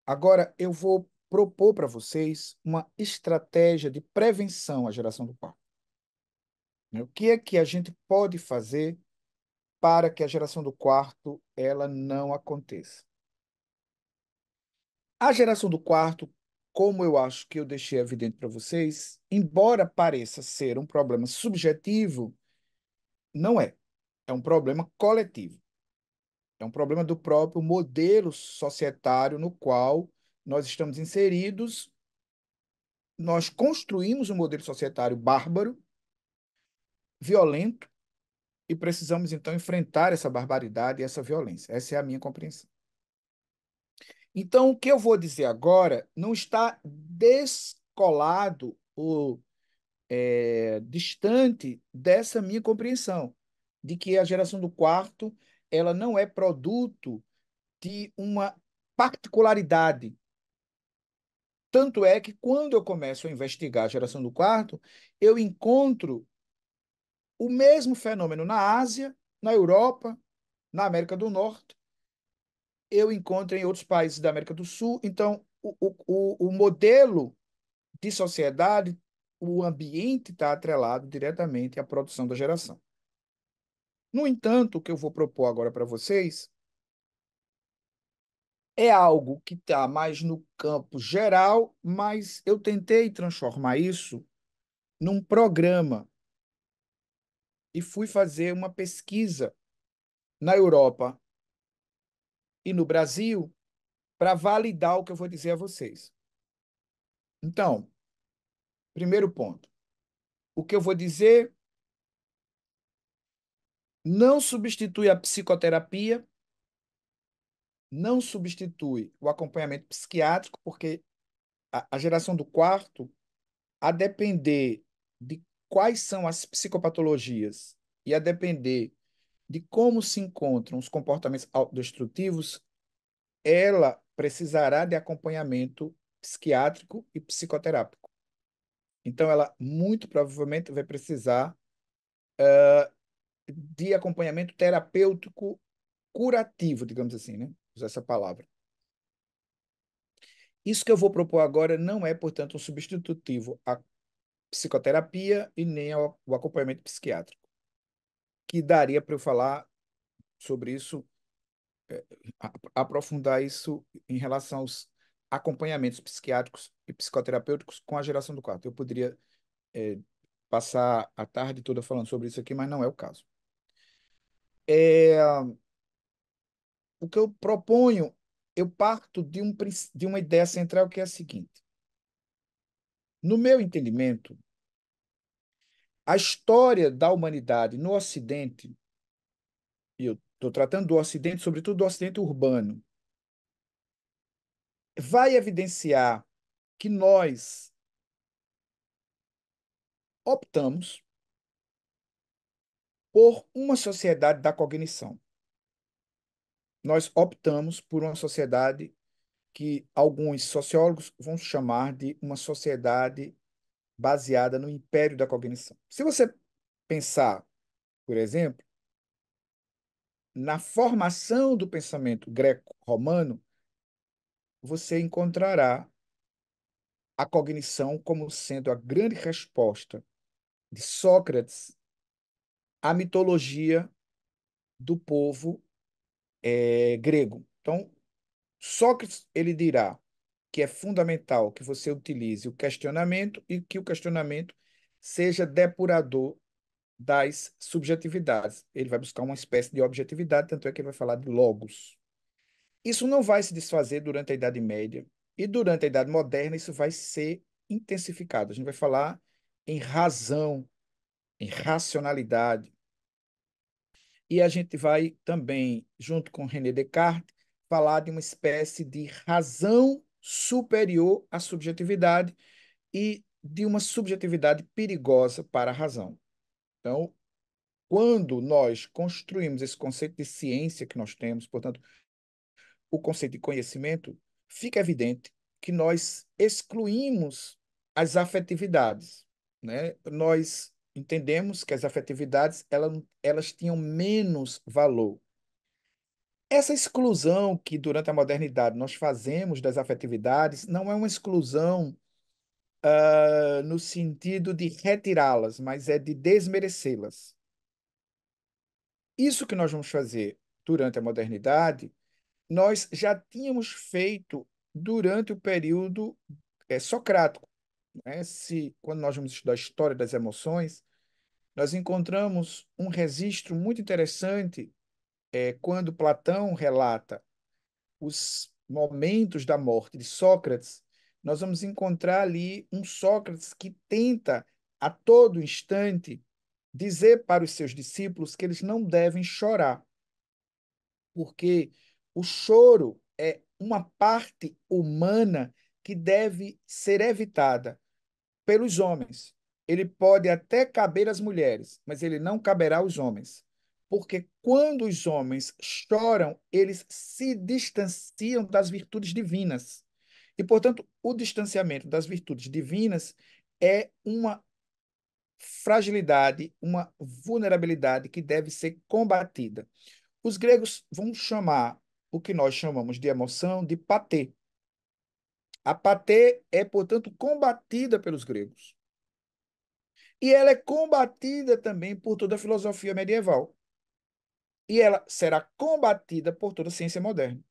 Agora eu vou propor para vocês uma estratégia de prevenção à geração do quarto. Né? O que é que a gente pode fazer para que a geração do quarto ela não aconteça? A geração do quarto, como eu acho que eu deixei evidente para vocês, embora pareça ser um problema subjetivo, não é. É um problema coletivo. É um problema do próprio modelo societário no qual nós estamos inseridos, nós construímos um modelo societário bárbaro, violento, e precisamos então enfrentar essa barbaridade e essa violência. Essa é a minha compreensão. Então, o que eu vou dizer agora não está descolado ou é, distante dessa minha compreensão de que a geração do quarto ela não é produto de uma particularidade tanto é que quando eu começo a investigar a geração do quarto, eu encontro o mesmo fenômeno na Ásia, na Europa, na América do Norte, eu encontro em outros países da América do Sul. Então, o, o, o modelo de sociedade, o ambiente está atrelado diretamente à produção da geração. No entanto, o que eu vou propor agora para vocês é algo que está mais no campo geral, mas eu tentei transformar isso num programa e fui fazer uma pesquisa na Europa e no Brasil para validar o que eu vou dizer a vocês. Então, primeiro ponto. O que eu vou dizer não substitui a psicoterapia, não substitui o acompanhamento psiquiátrico, porque a, a geração do quarto, a depender de quais são as psicopatologias e a depender de como se encontram os comportamentos autodestrutivos, ela precisará de acompanhamento psiquiátrico e psicoterápico. Então, ela muito provavelmente vai precisar uh, de acompanhamento terapêutico curativo, digamos assim, né? usar essa palavra. Isso que eu vou propor agora não é, portanto, um substitutivo à psicoterapia e nem ao acompanhamento psiquiátrico, que daria para eu falar sobre isso, é, aprofundar isso em relação aos acompanhamentos psiquiátricos e psicoterapêuticos com a geração do quarto. Eu poderia é, passar a tarde toda falando sobre isso aqui, mas não é o caso. É, o que eu proponho, eu parto de, um, de uma ideia central que é a seguinte. No meu entendimento, a história da humanidade no Ocidente, e eu estou tratando do Ocidente, sobretudo do Ocidente urbano, vai evidenciar que nós optamos por uma sociedade da cognição nós optamos por uma sociedade que alguns sociólogos vão chamar de uma sociedade baseada no império da cognição. Se você pensar, por exemplo, na formação do pensamento greco-romano, você encontrará a cognição como sendo a grande resposta de Sócrates à mitologia do povo é, grego. Então, Sócrates ele dirá que é fundamental que você utilize o questionamento e que o questionamento seja depurador das subjetividades. Ele vai buscar uma espécie de objetividade, tanto é que ele vai falar de logos. Isso não vai se desfazer durante a Idade Média e durante a Idade Moderna isso vai ser intensificado. A gente vai falar em razão, em racionalidade, e a gente vai também, junto com René Descartes, falar de uma espécie de razão superior à subjetividade e de uma subjetividade perigosa para a razão. Então, quando nós construímos esse conceito de ciência que nós temos, portanto, o conceito de conhecimento, fica evidente que nós excluímos as afetividades, né? Nós entendemos que as afetividades elas, elas tinham menos valor. Essa exclusão que durante a modernidade nós fazemos das afetividades não é uma exclusão uh, no sentido de retirá-las, mas é de desmerecê-las. Isso que nós vamos fazer durante a modernidade, nós já tínhamos feito durante o período é, socrático. Né? Se, quando nós vamos estudar a história das emoções, nós encontramos um registro muito interessante é, quando Platão relata os momentos da morte de Sócrates. Nós vamos encontrar ali um Sócrates que tenta a todo instante dizer para os seus discípulos que eles não devem chorar, porque o choro é uma parte humana que deve ser evitada pelos homens. Ele pode até caber às mulheres, mas ele não caberá aos homens. Porque quando os homens choram, eles se distanciam das virtudes divinas. E, portanto, o distanciamento das virtudes divinas é uma fragilidade, uma vulnerabilidade que deve ser combatida. Os gregos vão chamar o que nós chamamos de emoção de patê, a Patê é, portanto, combatida pelos gregos. E ela é combatida também por toda a filosofia medieval. E ela será combatida por toda a ciência moderna.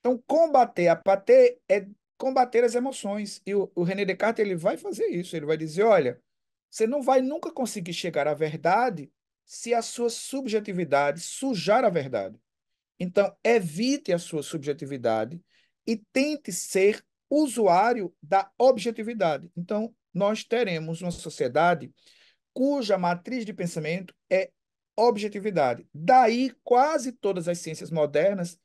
Então, combater a Patê é combater as emoções. E o, o René Descartes ele vai fazer isso. Ele vai dizer: olha, você não vai nunca conseguir chegar à verdade se a sua subjetividade sujar a verdade. Então, evite a sua subjetividade e tente ser usuário da objetividade. Então, nós teremos uma sociedade cuja matriz de pensamento é objetividade. Daí, quase todas as ciências modernas,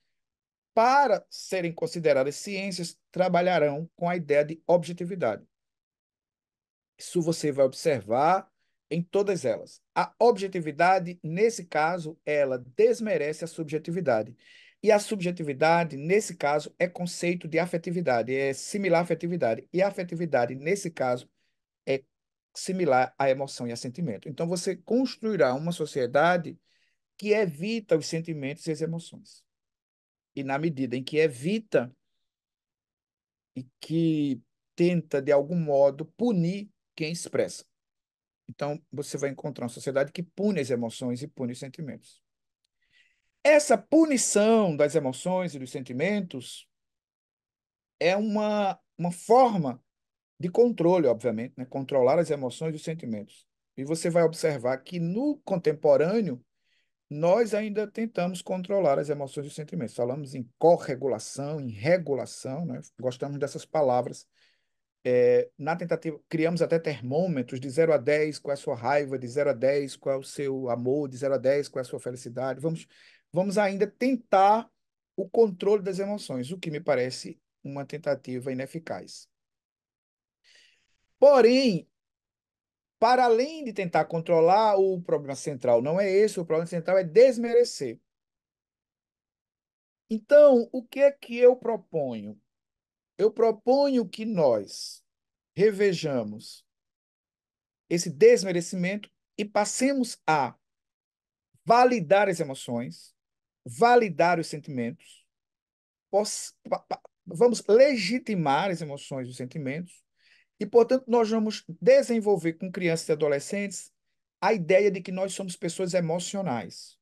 para serem consideradas ciências, trabalharão com a ideia de objetividade. Isso você vai observar em todas elas. A objetividade, nesse caso, ela desmerece a subjetividade. E a subjetividade, nesse caso, é conceito de afetividade, é similar à afetividade. E a afetividade, nesse caso, é similar à emoção e a sentimento. Então, você construirá uma sociedade que evita os sentimentos e as emoções. E na medida em que evita e que tenta, de algum modo, punir quem expressa. Então, você vai encontrar uma sociedade que pune as emoções e pune os sentimentos. Essa punição das emoções e dos sentimentos é uma, uma forma de controle, obviamente, né? controlar as emoções e os sentimentos. E você vai observar que no contemporâneo, nós ainda tentamos controlar as emoções e os sentimentos. Falamos em corregulação, em regulação, né? gostamos dessas palavras. É, na tentativa, criamos até termômetros de 0 a 10, qual é a sua raiva, de 0 a 10, qual é o seu amor, de 0 a 10, qual é a sua felicidade. Vamos vamos ainda tentar o controle das emoções, o que me parece uma tentativa ineficaz. Porém, para além de tentar controlar, o problema central não é esse, o problema central é desmerecer. Então, o que é que eu proponho? Eu proponho que nós revejamos esse desmerecimento e passemos a validar as emoções, validar os sentimentos, vamos legitimar as emoções e os sentimentos, e, portanto, nós vamos desenvolver com crianças e adolescentes a ideia de que nós somos pessoas emocionais.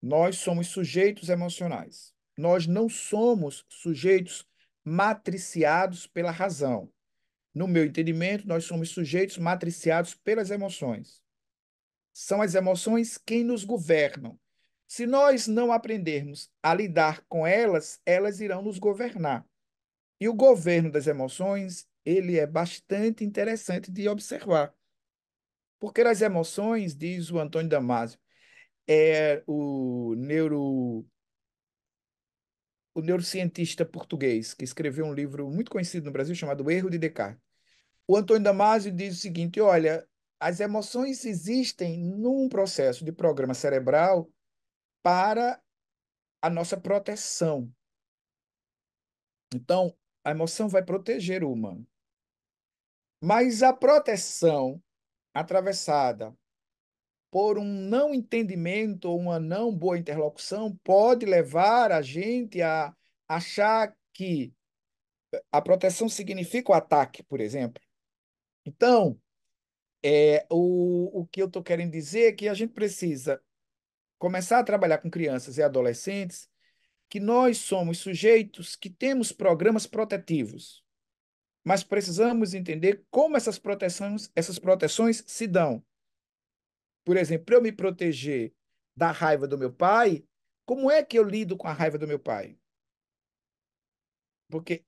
Nós somos sujeitos emocionais. Nós não somos sujeitos matriciados pela razão. No meu entendimento, nós somos sujeitos matriciados pelas emoções. São as emoções quem nos governam. Se nós não aprendermos a lidar com elas, elas irão nos governar. E o governo das emoções, ele é bastante interessante de observar. Porque as emoções, diz o Antônio Damasio, é o neuro o neurocientista português que escreveu um livro muito conhecido no Brasil chamado O Erro de Descartes. O Antônio Damasio diz o seguinte: olha, as emoções existem num processo de programa cerebral para a nossa proteção. Então, a emoção vai proteger o humano. Mas a proteção atravessada por um não entendimento ou uma não boa interlocução pode levar a gente a achar que a proteção significa o ataque, por exemplo. Então, é, o, o que eu estou querendo dizer é que a gente precisa começar a trabalhar com crianças e adolescentes, que nós somos sujeitos que temos programas protetivos, mas precisamos entender como essas proteções, essas proteções se dão. Por exemplo, para eu me proteger da raiva do meu pai, como é que eu lido com a raiva do meu pai? Porque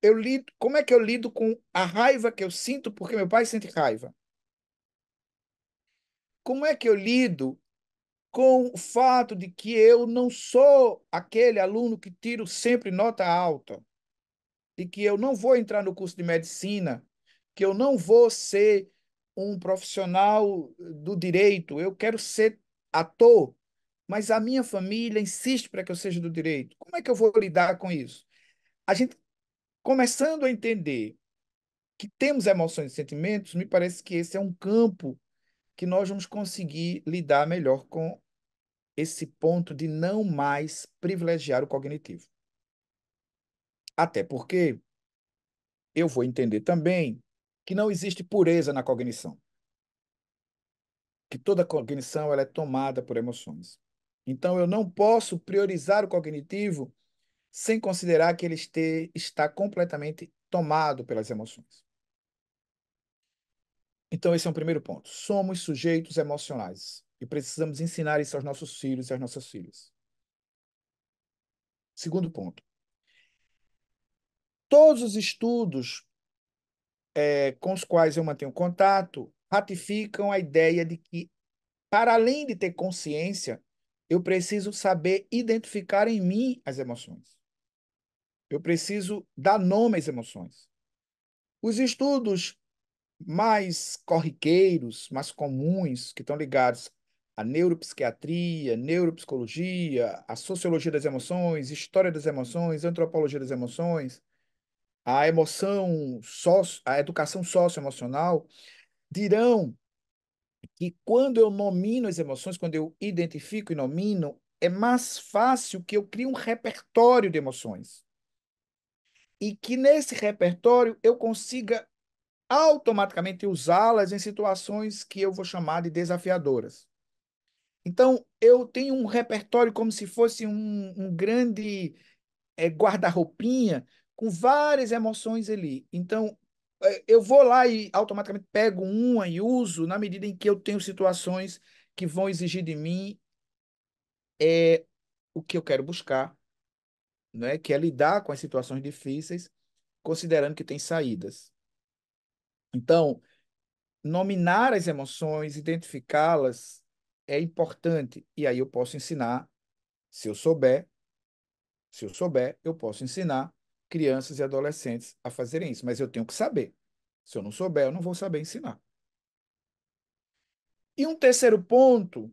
eu lido, como é que eu lido com a raiva que eu sinto porque meu pai sente raiva? Como é que eu lido com o fato de que eu não sou aquele aluno que tiro sempre nota alta, e que eu não vou entrar no curso de medicina, que eu não vou ser um profissional do direito, eu quero ser ator, mas a minha família insiste para que eu seja do direito. Como é que eu vou lidar com isso? A gente começando a entender que temos emoções e sentimentos, me parece que esse é um campo que nós vamos conseguir lidar melhor com esse ponto de não mais privilegiar o cognitivo. Até porque eu vou entender também que não existe pureza na cognição. Que toda cognição ela é tomada por emoções. Então eu não posso priorizar o cognitivo sem considerar que ele este, está completamente tomado pelas emoções. Então esse é um primeiro ponto. Somos sujeitos emocionais. E precisamos ensinar isso aos nossos filhos e às nossas filhas. Segundo ponto. Todos os estudos é, com os quais eu mantenho contato ratificam a ideia de que, para além de ter consciência, eu preciso saber identificar em mim as emoções. Eu preciso dar nome às emoções. Os estudos mais corriqueiros, mais comuns, que estão ligados a neuropsiquiatria, neuropsicologia, a sociologia das emoções, história das emoções, antropologia das emoções, a emoção, a educação socioemocional, dirão que quando eu nomino as emoções, quando eu identifico e nomino, é mais fácil que eu crie um repertório de emoções. E que nesse repertório eu consiga automaticamente usá-las em situações que eu vou chamar de desafiadoras. Então, eu tenho um repertório como se fosse um, um grande é, guarda-roupinha com várias emoções ali. Então, é, eu vou lá e automaticamente pego uma e uso na medida em que eu tenho situações que vão exigir de mim é, o que eu quero buscar, né? que é lidar com as situações difíceis, considerando que tem saídas. Então, nominar as emoções, identificá-las, é importante. E aí eu posso ensinar, se eu souber, se eu souber, eu posso ensinar crianças e adolescentes a fazerem isso, mas eu tenho que saber. Se eu não souber, eu não vou saber ensinar. E um terceiro ponto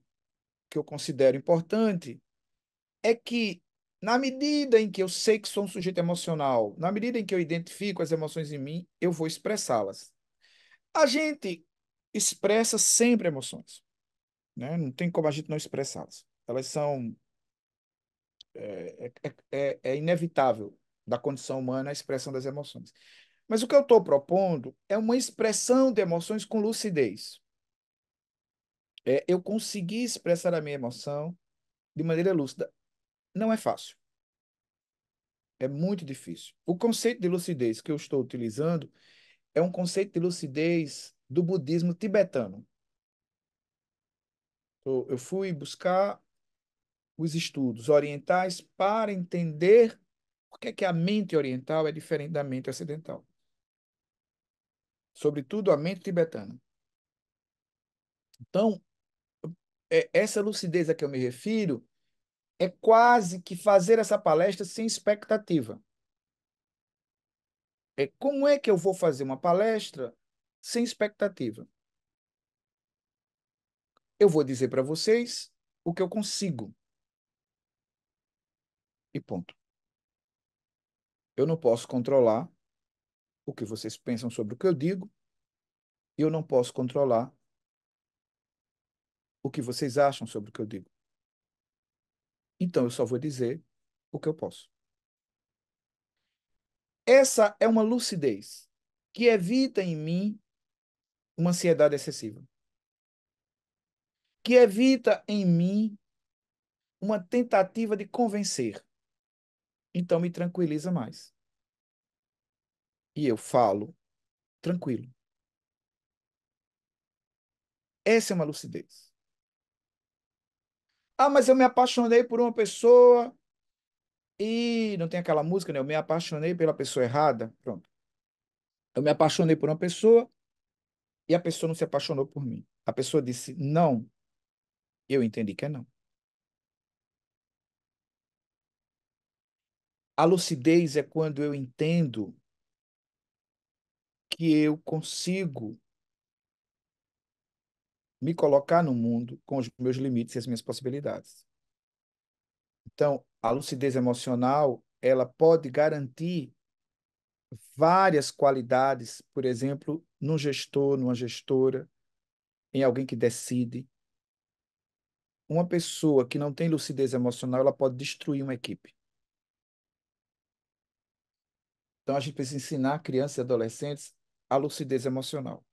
que eu considero importante é que, na medida em que eu sei que sou um sujeito emocional, na medida em que eu identifico as emoções em mim, eu vou expressá-las. A gente expressa sempre emoções né? Não tem como a gente não expressá-las. Elas são é, é, é, é, inevitável da condição humana a expressão das emoções. Mas o que eu estou propondo é uma expressão de emoções com lucidez. É, eu consegui expressar a minha emoção de maneira lúcida. Não é fácil. É muito difícil. O conceito de lucidez que eu estou utilizando é um conceito de lucidez do budismo tibetano. Eu fui buscar os estudos orientais para entender por que, é que a mente oriental é diferente da mente ocidental. Sobretudo a mente tibetana. Então, é, essa lucidez a que eu me refiro é quase que fazer essa palestra sem expectativa. É como é que eu vou fazer uma palestra sem expectativa? Eu vou dizer para vocês o que eu consigo. E ponto. Eu não posso controlar o que vocês pensam sobre o que eu digo, e eu não posso controlar o que vocês acham sobre o que eu digo. Então eu só vou dizer o que eu posso. Essa é uma lucidez que evita em mim uma ansiedade excessiva que evita em mim uma tentativa de convencer. Então me tranquiliza mais. E eu falo tranquilo. Essa é uma lucidez. Ah, mas eu me apaixonei por uma pessoa e não tem aquela música, né? Eu me apaixonei pela pessoa errada. Pronto. Eu me apaixonei por uma pessoa e a pessoa não se apaixonou por mim. A pessoa disse: Não, eu entendi que é não. A lucidez é quando eu entendo que eu consigo me colocar no mundo com os meus limites e as minhas possibilidades. Então, a lucidez emocional, ela pode garantir várias qualidades, por exemplo, num gestor, numa gestora, em alguém que decide, uma pessoa que não tem lucidez emocional, ela pode destruir uma equipe. Então a gente precisa ensinar crianças e adolescentes a lucidez emocional,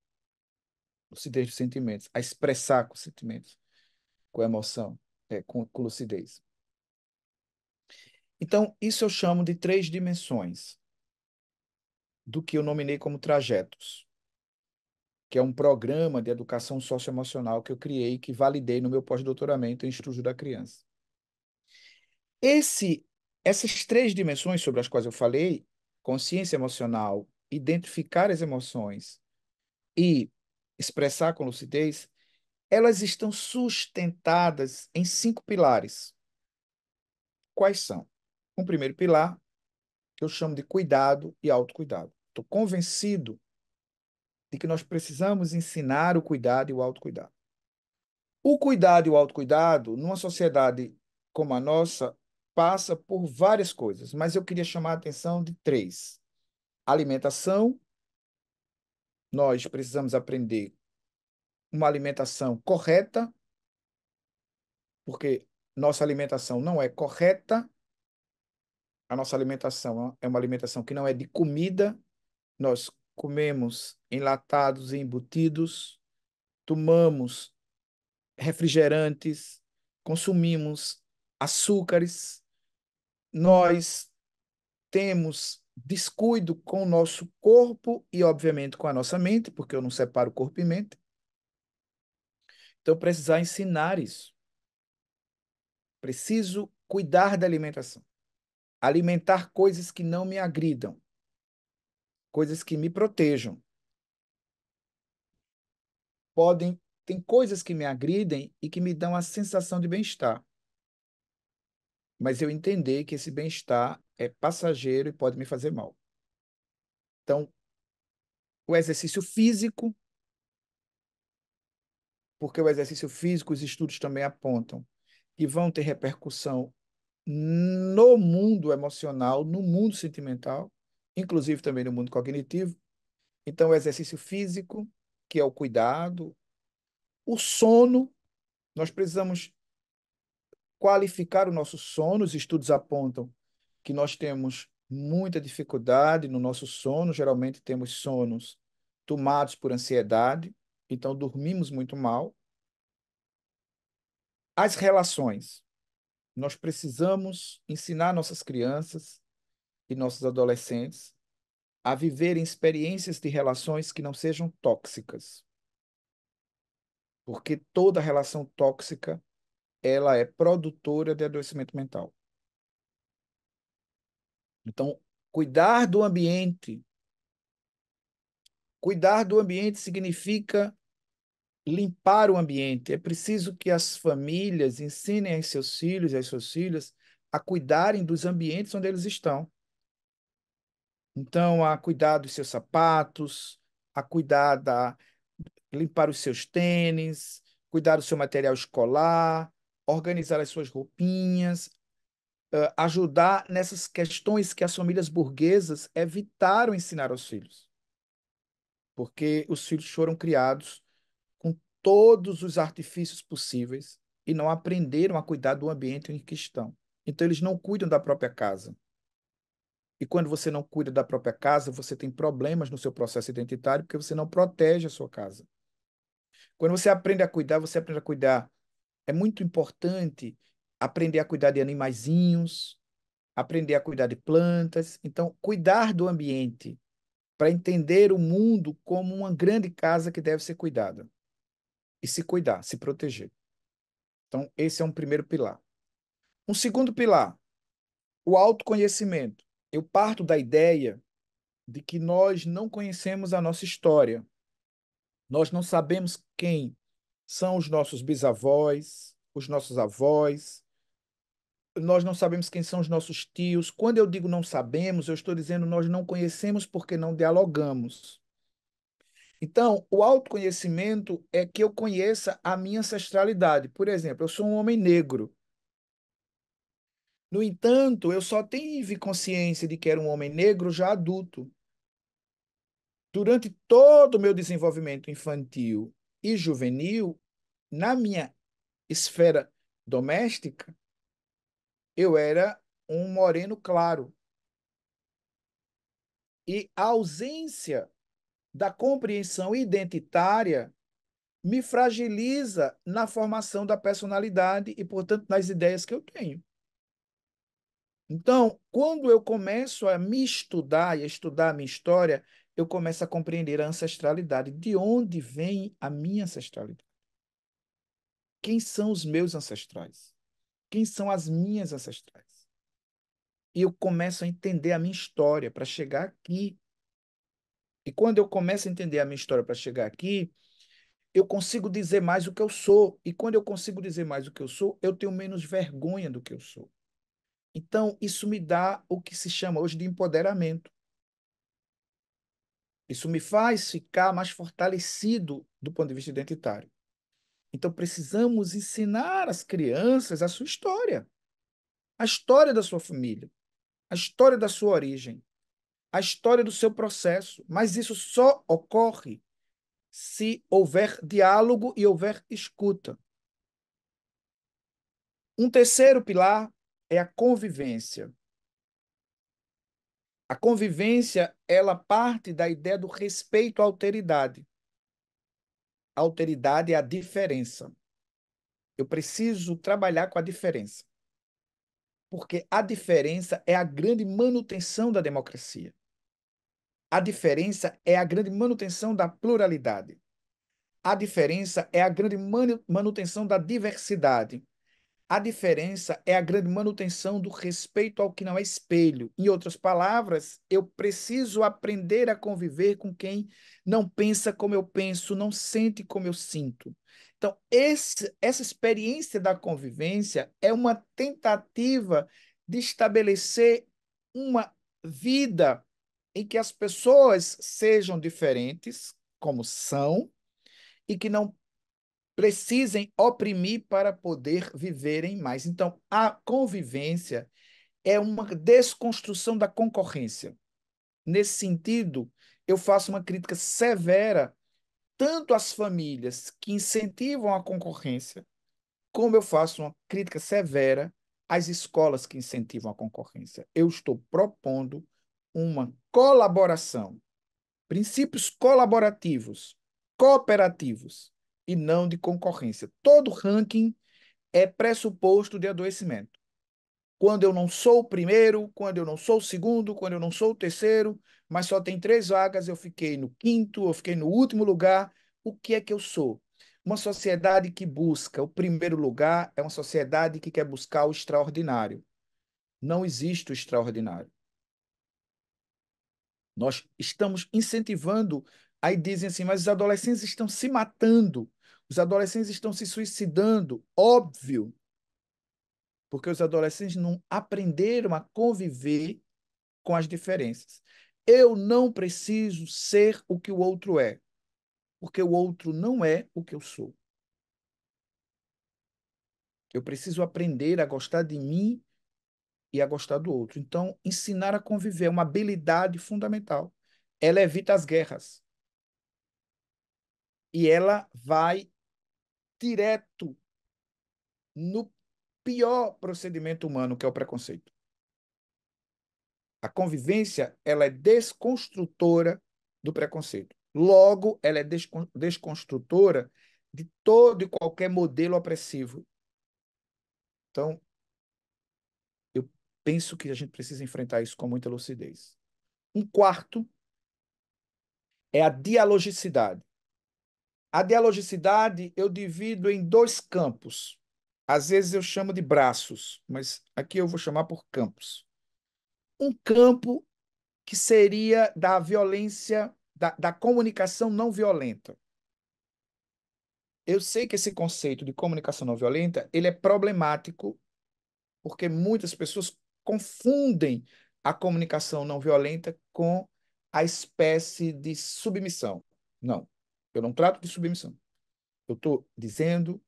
lucidez dos sentimentos, a expressar com sentimentos, com emoção, é, com, com lucidez. Então, isso eu chamo de três dimensões do que eu nominei como trajetos que é um programa de educação socioemocional que eu criei, que validei no meu pós-doutoramento em estudo da criança. Esse, essas três dimensões sobre as quais eu falei, consciência emocional, identificar as emoções e expressar com lucidez, elas estão sustentadas em cinco pilares. Quais são? Um primeiro pilar, que eu chamo de cuidado e autocuidado. Estou convencido de que nós precisamos ensinar o cuidado e o autocuidado. O cuidado e o autocuidado, numa sociedade como a nossa, passa por várias coisas, mas eu queria chamar a atenção de três: alimentação. Nós precisamos aprender uma alimentação correta, porque nossa alimentação não é correta, a nossa alimentação é uma alimentação que não é de comida, nós comemos enlatados e embutidos, tomamos refrigerantes, consumimos açúcares, nós temos descuido com o nosso corpo e, obviamente, com a nossa mente, porque eu não separo corpo e mente. Então, precisar ensinar isso. Preciso cuidar da alimentação. Alimentar coisas que não me agridam coisas que me protejam. Podem, tem coisas que me agridem e que me dão a sensação de bem-estar. Mas eu entender que esse bem-estar é passageiro e pode me fazer mal. Então, o exercício físico, porque o exercício físico, os estudos também apontam que vão ter repercussão no mundo emocional, no mundo sentimental inclusive também no mundo cognitivo. Então, o exercício físico, que é o cuidado, o sono, nós precisamos qualificar o nosso sono. Os estudos apontam que nós temos muita dificuldade no nosso sono, geralmente temos sonos tomados por ansiedade, então dormimos muito mal. As relações. Nós precisamos ensinar nossas crianças e nossos adolescentes a viverem experiências de relações que não sejam tóxicas. Porque toda relação tóxica ela é produtora de adoecimento mental. Então, cuidar do ambiente. Cuidar do ambiente significa limpar o ambiente. É preciso que as famílias ensinem aos seus filhos e às suas filhas a cuidarem dos ambientes onde eles estão. Então, a cuidar dos seus sapatos, a cuidar da limpar os seus tênis, cuidar do seu material escolar, organizar as suas roupinhas, ajudar nessas questões que as famílias burguesas evitaram ensinar aos filhos. Porque os filhos foram criados com todos os artifícios possíveis e não aprenderam a cuidar do ambiente em que estão. Então, eles não cuidam da própria casa. E quando você não cuida da própria casa, você tem problemas no seu processo identitário porque você não protege a sua casa. Quando você aprende a cuidar, você aprende a cuidar. É muito importante aprender a cuidar de animaizinhos, aprender a cuidar de plantas. Então, cuidar do ambiente para entender o mundo como uma grande casa que deve ser cuidada. E se cuidar, se proteger. Então, esse é um primeiro pilar. Um segundo pilar, o autoconhecimento eu parto da ideia de que nós não conhecemos a nossa história. Nós não sabemos quem são os nossos bisavós, os nossos avós. Nós não sabemos quem são os nossos tios. Quando eu digo não sabemos, eu estou dizendo nós não conhecemos porque não dialogamos. Então, o autoconhecimento é que eu conheça a minha ancestralidade. Por exemplo, eu sou um homem negro. No entanto, eu só tive consciência de que era um homem negro já adulto. Durante todo o meu desenvolvimento infantil e juvenil, na minha esfera doméstica, eu era um moreno claro. E a ausência da compreensão identitária me fragiliza na formação da personalidade e, portanto, nas ideias que eu tenho. Então, quando eu começo a me estudar e a estudar a minha história, eu começo a compreender a ancestralidade. De onde vem a minha ancestralidade? Quem são os meus ancestrais? Quem são as minhas ancestrais? E eu começo a entender a minha história para chegar aqui. E quando eu começo a entender a minha história para chegar aqui, eu consigo dizer mais o que eu sou. E quando eu consigo dizer mais o que eu sou, eu tenho menos vergonha do que eu sou. Então, isso me dá o que se chama hoje de empoderamento. Isso me faz ficar mais fortalecido do ponto de vista identitário. Então, precisamos ensinar às crianças a sua história, a história da sua família, a história da sua origem, a história do seu processo. Mas isso só ocorre se houver diálogo e houver escuta. Um terceiro pilar é a convivência. A convivência, ela parte da ideia do respeito à alteridade. A alteridade é a diferença. Eu preciso trabalhar com a diferença. Porque a diferença é a grande manutenção da democracia. A diferença é a grande manutenção da pluralidade. A diferença é a grande manutenção da diversidade. A diferença é a grande manutenção do respeito ao que não é espelho. Em outras palavras, eu preciso aprender a conviver com quem não pensa como eu penso, não sente como eu sinto. Então, esse, essa experiência da convivência é uma tentativa de estabelecer uma vida em que as pessoas sejam diferentes, como são, e que não precisem oprimir para poder viverem mais. Então, a convivência é uma desconstrução da concorrência. Nesse sentido, eu faço uma crítica severa tanto às famílias que incentivam a concorrência, como eu faço uma crítica severa às escolas que incentivam a concorrência. Eu estou propondo uma colaboração, princípios colaborativos, cooperativos, e não de concorrência. Todo ranking é pressuposto de adoecimento. Quando eu não sou o primeiro, quando eu não sou o segundo, quando eu não sou o terceiro, mas só tem três vagas, eu fiquei no quinto, eu fiquei no último lugar. O que é que eu sou? Uma sociedade que busca o primeiro lugar é uma sociedade que quer buscar o extraordinário. Não existe o extraordinário. Nós estamos incentivando. Aí dizem assim, mas os adolescentes estão se matando os adolescentes estão se suicidando, óbvio, porque os adolescentes não aprenderam a conviver com as diferenças. Eu não preciso ser o que o outro é, porque o outro não é o que eu sou. Eu preciso aprender a gostar de mim e a gostar do outro. Então, ensinar a conviver é uma habilidade fundamental. Ela evita as guerras. E ela vai direto no pior procedimento humano, que é o preconceito. A convivência ela é desconstrutora do preconceito. Logo, ela é desconstrutora de todo e qualquer modelo opressivo. Então, eu penso que a gente precisa enfrentar isso com muita lucidez. Um quarto é a dialogicidade. A dialogicidade eu divido em dois campos. Às vezes eu chamo de braços, mas aqui eu vou chamar por campos. Um campo que seria da violência, da, da comunicação não violenta. Eu sei que esse conceito de comunicação não violenta ele é problemático porque muitas pessoas confundem a comunicação não violenta com a espécie de submissão. Não, eu não trato de submissão. Eu estou dizendo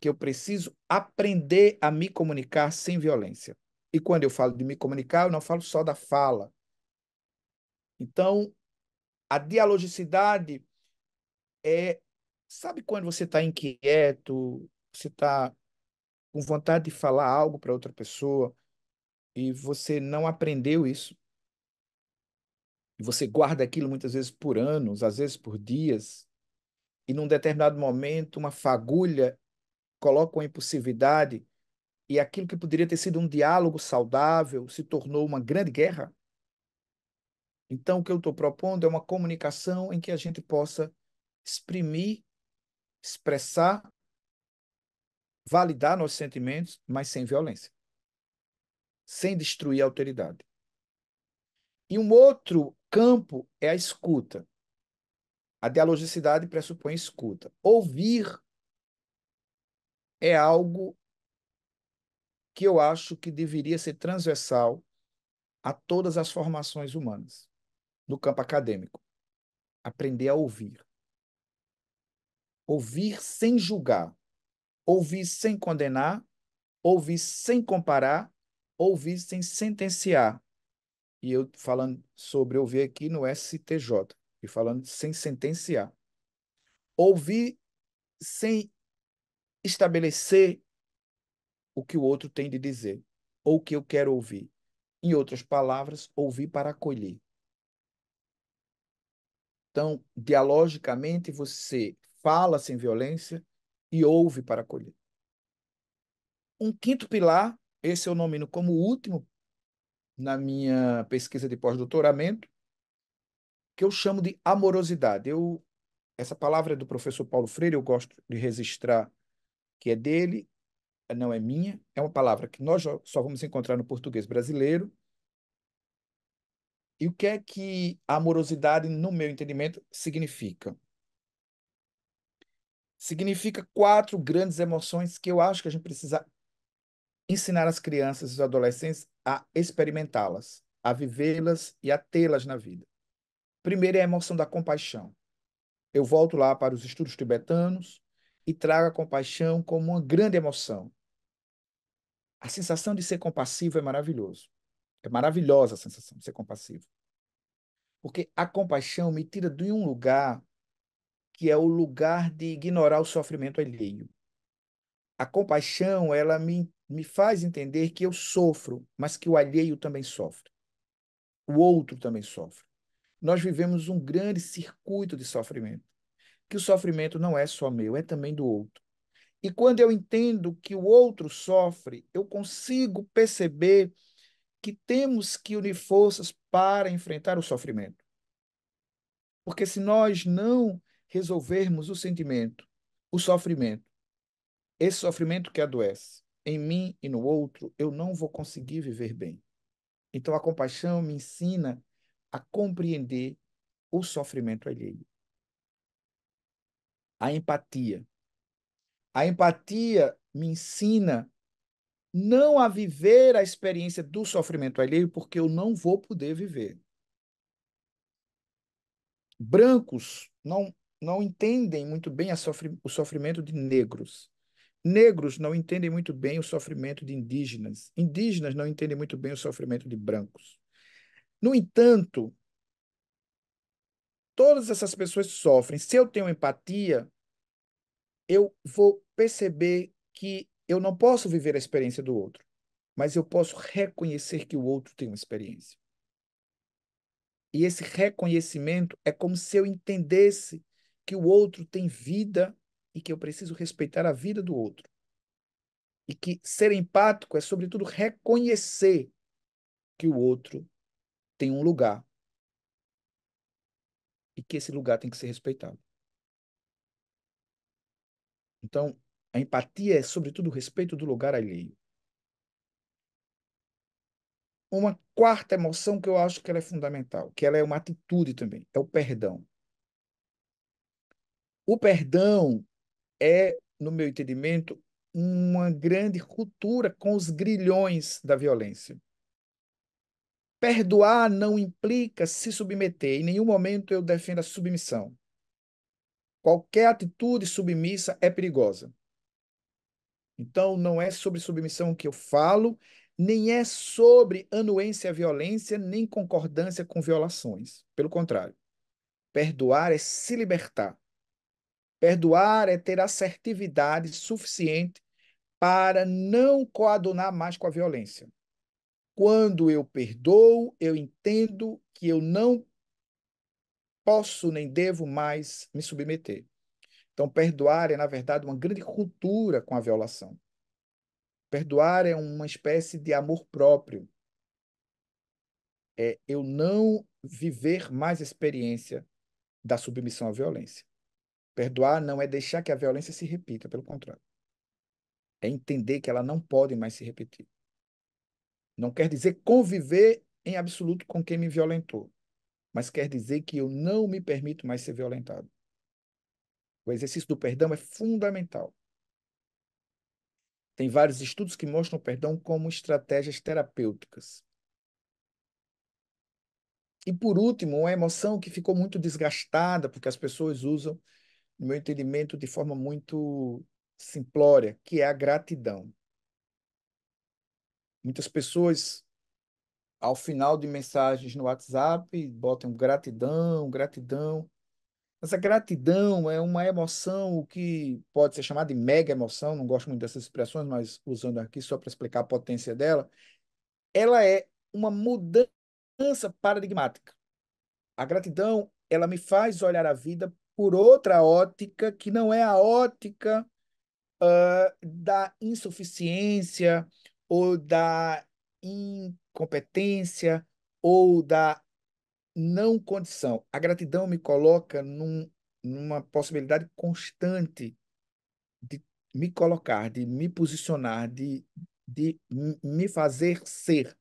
que eu preciso aprender a me comunicar sem violência. E quando eu falo de me comunicar, eu não falo só da fala. Então, a dialogicidade é. Sabe quando você está inquieto, você está com vontade de falar algo para outra pessoa e você não aprendeu isso? Você guarda aquilo muitas vezes por anos, às vezes por dias, e num determinado momento uma fagulha coloca uma impulsividade e aquilo que poderia ter sido um diálogo saudável se tornou uma grande guerra? Então, o que eu estou propondo é uma comunicação em que a gente possa exprimir, expressar, validar nossos sentimentos, mas sem violência, sem destruir a autoridade. E um outro campo é a escuta. A dialogicidade pressupõe escuta. Ouvir é algo que eu acho que deveria ser transversal a todas as formações humanas no campo acadêmico. Aprender a ouvir. Ouvir sem julgar, ouvir sem condenar, ouvir sem comparar, ouvir sem sentenciar. E eu falando sobre ouvir aqui no STJ, e falando sem sentenciar. Ouvir sem estabelecer o que o outro tem de dizer ou o que eu quero ouvir. Em outras palavras, ouvir para acolher. Então, dialogicamente, você fala sem violência e ouve para acolher. Um quinto pilar, esse eu nomino como último na minha pesquisa de pós-doutoramento, que eu chamo de amorosidade. Eu, essa palavra é do professor Paulo Freire, eu gosto de registrar que é dele, não é minha. É uma palavra que nós só vamos encontrar no português brasileiro. E o que é que amorosidade, no meu entendimento, significa? Significa quatro grandes emoções que eu acho que a gente precisa ensinar as crianças e os adolescentes a experimentá-las, a vivê-las e a tê-las na vida. Primeiro é a emoção da compaixão. Eu volto lá para os estudos tibetanos e trago a compaixão como uma grande emoção. A sensação de ser compassivo é maravilhoso. É maravilhosa a sensação de ser compassivo. Porque a compaixão me tira de um lugar que é o lugar de ignorar o sofrimento alheio. A compaixão, ela me, me faz entender que eu sofro, mas que o alheio também sofre. O outro também sofre nós vivemos um grande circuito de sofrimento. Que o sofrimento não é só meu, é também do outro. E quando eu entendo que o outro sofre, eu consigo perceber que temos que unir forças para enfrentar o sofrimento. Porque se nós não resolvermos o sentimento, o sofrimento, esse sofrimento que adoece em mim e no outro, eu não vou conseguir viver bem. Então a compaixão me ensina a compreender o sofrimento alheio. A empatia. A empatia me ensina não a viver a experiência do sofrimento alheio, porque eu não vou poder viver. Brancos não, não entendem muito bem o sofrimento de negros. Negros não entendem muito bem o sofrimento de indígenas. Indígenas não entendem muito bem o sofrimento de brancos. No entanto, todas essas pessoas sofrem. Se eu tenho empatia, eu vou perceber que eu não posso viver a experiência do outro, mas eu posso reconhecer que o outro tem uma experiência. E esse reconhecimento é como se eu entendesse que o outro tem vida e que eu preciso respeitar a vida do outro. E que ser empático é, sobretudo, reconhecer que o outro tem um lugar e que esse lugar tem que ser respeitado. Então, a empatia é, sobretudo, o respeito do lugar alheio. Uma quarta emoção que eu acho que ela é fundamental, que ela é uma atitude também, é o perdão. O perdão é, no meu entendimento, uma grande cultura com os grilhões da violência. Perdoar não implica se submeter. Em nenhum momento eu defendo a submissão. Qualquer atitude submissa é perigosa. Então, não é sobre submissão que eu falo, nem é sobre anuência à violência, nem concordância com violações. Pelo contrário, perdoar é se libertar. Perdoar é ter assertividade suficiente para não coadunar mais com a violência. Quando eu perdoo, eu entendo que eu não posso nem devo mais me submeter. Então, perdoar é, na verdade, uma grande cultura com a violação. Perdoar é uma espécie de amor próprio. É eu não viver mais a experiência da submissão à violência. Perdoar não é deixar que a violência se repita, pelo contrário. É entender que ela não pode mais se repetir. Não quer dizer conviver em absoluto com quem me violentou, mas quer dizer que eu não me permito mais ser violentado. O exercício do perdão é fundamental. Tem vários estudos que mostram o perdão como estratégias terapêuticas. E por último, uma emoção que ficou muito desgastada, porque as pessoas usam, no meu entendimento, de forma muito simplória, que é a gratidão. Muitas pessoas, ao final de mensagens no WhatsApp, botam gratidão, gratidão. Essa gratidão é uma emoção, o que pode ser chamada de mega emoção, não gosto muito dessas expressões, mas usando aqui só para explicar a potência dela. Ela é uma mudança paradigmática. A gratidão, ela me faz olhar a vida por outra ótica que não é a ótica uh, da insuficiência, ou da incompetência ou da não condição. A gratidão me coloca num, numa possibilidade constante de me colocar, de me posicionar, de, de me fazer ser.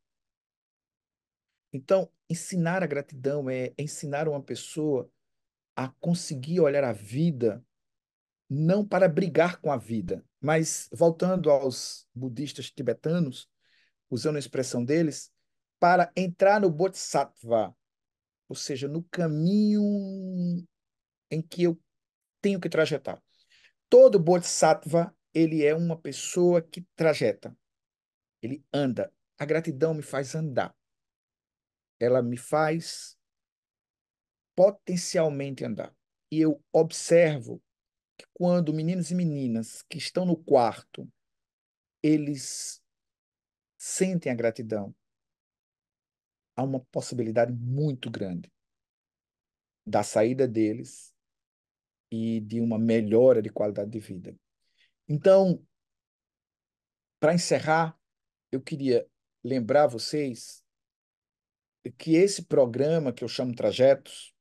Então, ensinar a gratidão é, é ensinar uma pessoa a conseguir olhar a vida não para brigar com a vida, mas voltando aos budistas tibetanos, usando a expressão deles, para entrar no Bodhisattva, ou seja, no caminho em que eu tenho que trajetar. Todo Bodhisattva, ele é uma pessoa que trajeta. Ele anda. A gratidão me faz andar. Ela me faz potencialmente andar. E eu observo quando meninos e meninas que estão no quarto, eles sentem a gratidão, há uma possibilidade muito grande da saída deles e de uma melhora de qualidade de vida. Então, para encerrar, eu queria lembrar vocês que esse programa que eu chamo Trajetos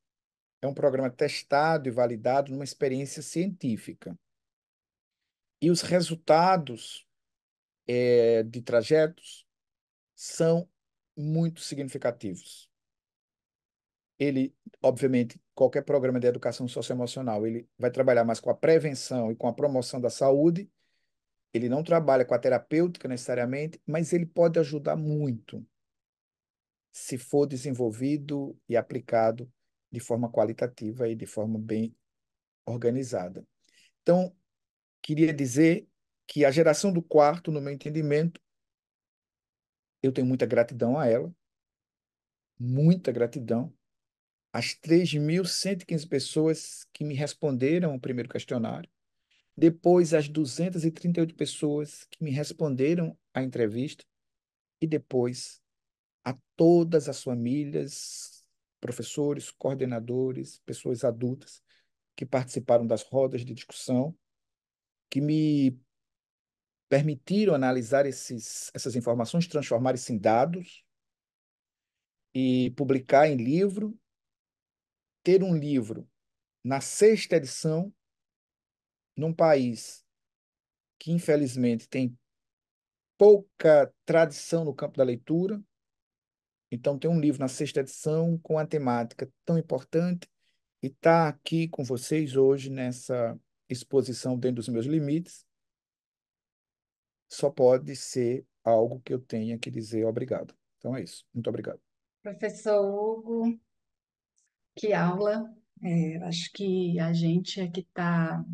é um programa testado e validado numa experiência científica. E os resultados é, de trajetos são muito significativos. Ele, obviamente, qualquer programa de educação socioemocional, ele vai trabalhar mais com a prevenção e com a promoção da saúde. Ele não trabalha com a terapêutica necessariamente, mas ele pode ajudar muito se for desenvolvido e aplicado de forma qualitativa e de forma bem organizada. Então, queria dizer que a geração do quarto, no meu entendimento, eu tenho muita gratidão a ela, muita gratidão às 3.115 pessoas que me responderam ao primeiro questionário, depois às 238 pessoas que me responderam à entrevista, e depois a todas as famílias professores, coordenadores, pessoas adultas que participaram das rodas de discussão, que me permitiram analisar esses, essas informações, transformar isso em dados e publicar em livro, ter um livro na sexta edição, num país que infelizmente tem pouca tradição no campo da leitura, então, tem um livro na sexta edição com a temática tão importante e está aqui com vocês hoje nessa exposição dentro dos meus limites. Só pode ser algo que eu tenha que dizer obrigado. Então, é isso. Muito obrigado. Professor Hugo, que aula. É, acho que a gente é que está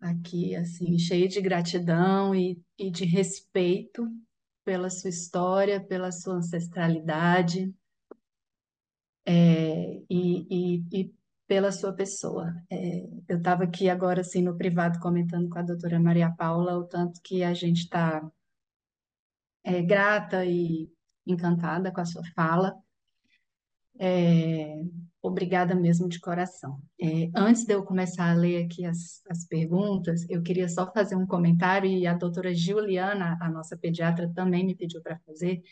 aqui assim cheio de gratidão e, e de respeito pela sua história, pela sua ancestralidade é, e, e, e, pela sua pessoa. É, eu estava aqui agora, assim, no privado, comentando com a doutora Maria Paula o tanto que a gente está é, grata e encantada com a sua fala. É, obrigada mesmo de coração. É, antes de eu começar a ler aqui as, as perguntas, eu queria só fazer um comentário e a doutora Juliana, a nossa pediatra, também me pediu para fazer.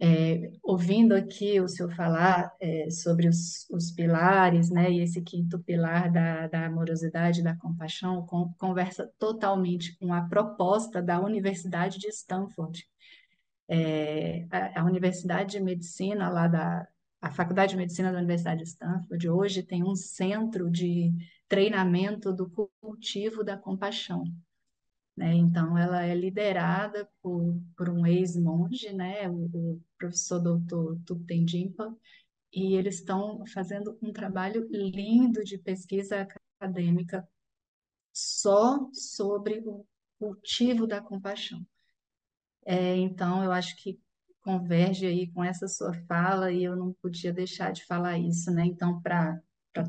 É, ouvindo aqui o senhor falar é, sobre os, os, pilares, né, e esse quinto pilar da, da amorosidade, da compaixão, com, conversa totalmente com a proposta da Universidade de Stanford. É, a, a, Universidade de Medicina lá da, a Faculdade de Medicina da Universidade de Stanford hoje tem um centro de treinamento do cultivo da compaixão. Né? Então, ela é liderada por, por um ex-monge, né? o, o professor doutor Tupten Jimpa, e eles estão fazendo um trabalho lindo de pesquisa acadêmica só sobre o cultivo da compaixão. É, então, eu acho que converge aí com essa sua fala e eu não podia deixar de falar isso, né? Então, para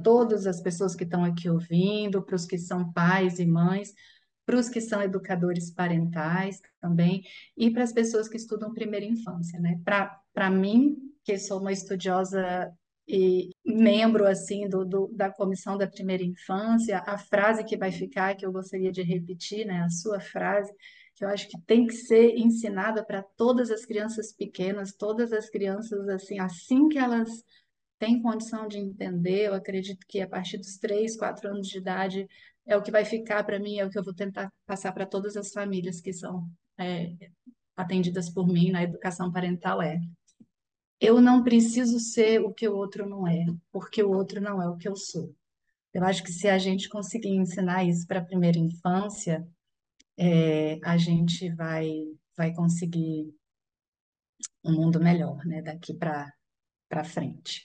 todas as pessoas que estão aqui ouvindo, para os que são pais e mães, para os que são educadores parentais também, e para as pessoas que estudam primeira infância, né? Para mim, que sou uma estudiosa e membro assim do, do, da comissão da primeira infância, a frase que vai ficar, que eu gostaria de repetir, né? A sua frase que eu acho que tem que ser ensinada para todas as crianças pequenas, todas as crianças assim, assim que elas têm condição de entender, eu acredito que a partir dos três, quatro anos de idade é o que vai ficar para mim, é o que eu vou tentar passar para todas as famílias que são é, atendidas por mim na educação parental é eu não preciso ser o que o outro não é, porque o outro não é o que eu sou. Eu acho que se a gente conseguir ensinar isso para a primeira infância, é, a gente vai, vai conseguir um mundo melhor, né, daqui para frente.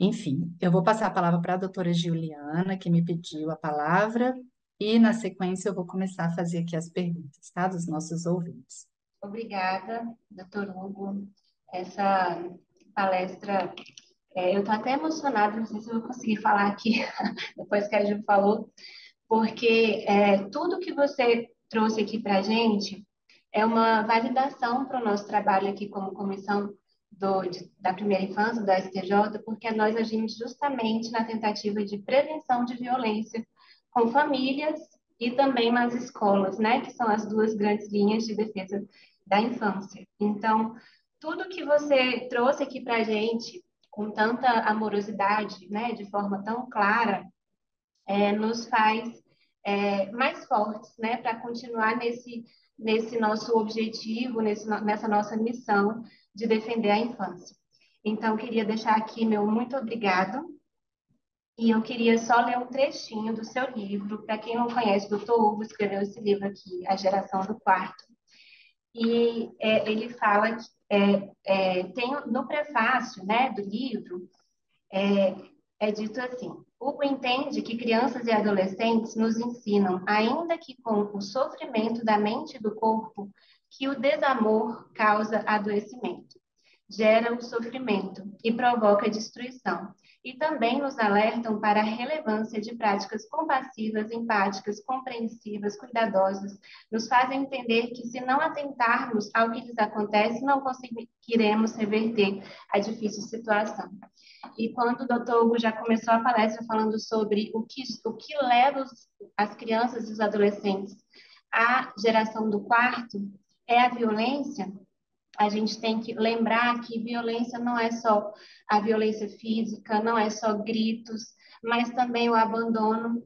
Enfim, eu vou passar a palavra para a doutora Juliana, que me pediu a palavra, e na sequência eu vou começar a fazer aqui as perguntas, tá, dos nossos ouvintes. Obrigada, doutor Hugo. Essa palestra, é, eu estou até emocionada, não sei se eu vou conseguir falar aqui, depois que a Ju falou, porque é, tudo que você trouxe aqui para a gente é uma validação para o nosso trabalho aqui como comissão do, de, da primeira infância, da STJ, porque nós agimos justamente na tentativa de prevenção de violência com famílias e também nas escolas, né, que são as duas grandes linhas de defesa da infância. Então, tudo que você trouxe aqui para a gente, com tanta amorosidade, né, de forma tão clara, é, nos faz é, mais fortes, né, para continuar nesse, nesse nosso objetivo, nesse, nessa nossa missão de defender a infância. Então, queria deixar aqui meu muito obrigado. E eu queria só ler um trechinho do seu livro. Para quem não conhece, o Dr. Hugo escreveu esse livro aqui, A Geração do Quarto. E é, ele fala que é, é, tem no prefácio né, do livro, é, é dito assim: Hugo entende que crianças e adolescentes nos ensinam, ainda que com o sofrimento da mente e do corpo, que o desamor causa adoecimento, gera o sofrimento e provoca destruição, e também nos alertam para a relevância de práticas compassivas, empáticas, compreensivas, cuidadosas, nos fazem entender que se não atentarmos ao que lhes acontece, não conseguiremos reverter a difícil situação. E quando o doutor Hugo já começou a palestra falando sobre o que, o que leva os, as crianças e os adolescentes à geração do quarto, é a violência, a gente tem que lembrar que violência não é só a violência física, não é só gritos, mas também o abandono,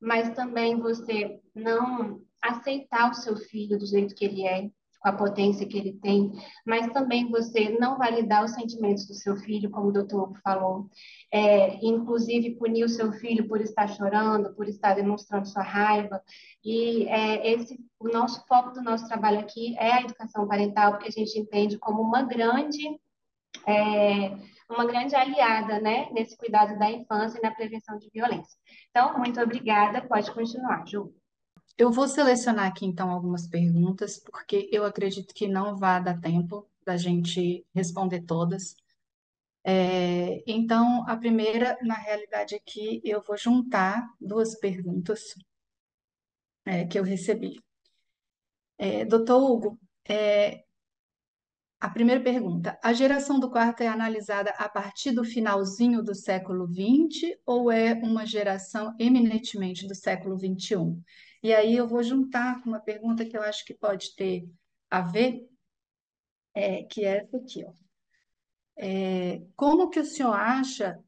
mas também você não aceitar o seu filho do jeito que ele é, com a potência que ele tem, mas também você não validar os sentimentos do seu filho, como o doutor falou, é, inclusive punir o seu filho por estar chorando, por estar demonstrando sua raiva, e é, esse o nosso foco do nosso trabalho aqui é a educação parental, porque a gente entende como uma grande é, uma grande aliada, né, nesse cuidado da infância e na prevenção de violência. Então, muito obrigada, pode continuar, Ju. Eu vou selecionar aqui então algumas perguntas, porque eu acredito que não vá dar tempo da gente responder todas. É, então, a primeira, na realidade, aqui é eu vou juntar duas perguntas é, que eu recebi. É, doutor Hugo, é, a primeira pergunta: a geração do quarto é analisada a partir do finalzinho do século XX ou é uma geração eminentemente do século XXI? E aí eu vou juntar com uma pergunta que eu acho que pode ter a ver, é, que é essa aqui, ó. É, como que o senhor acha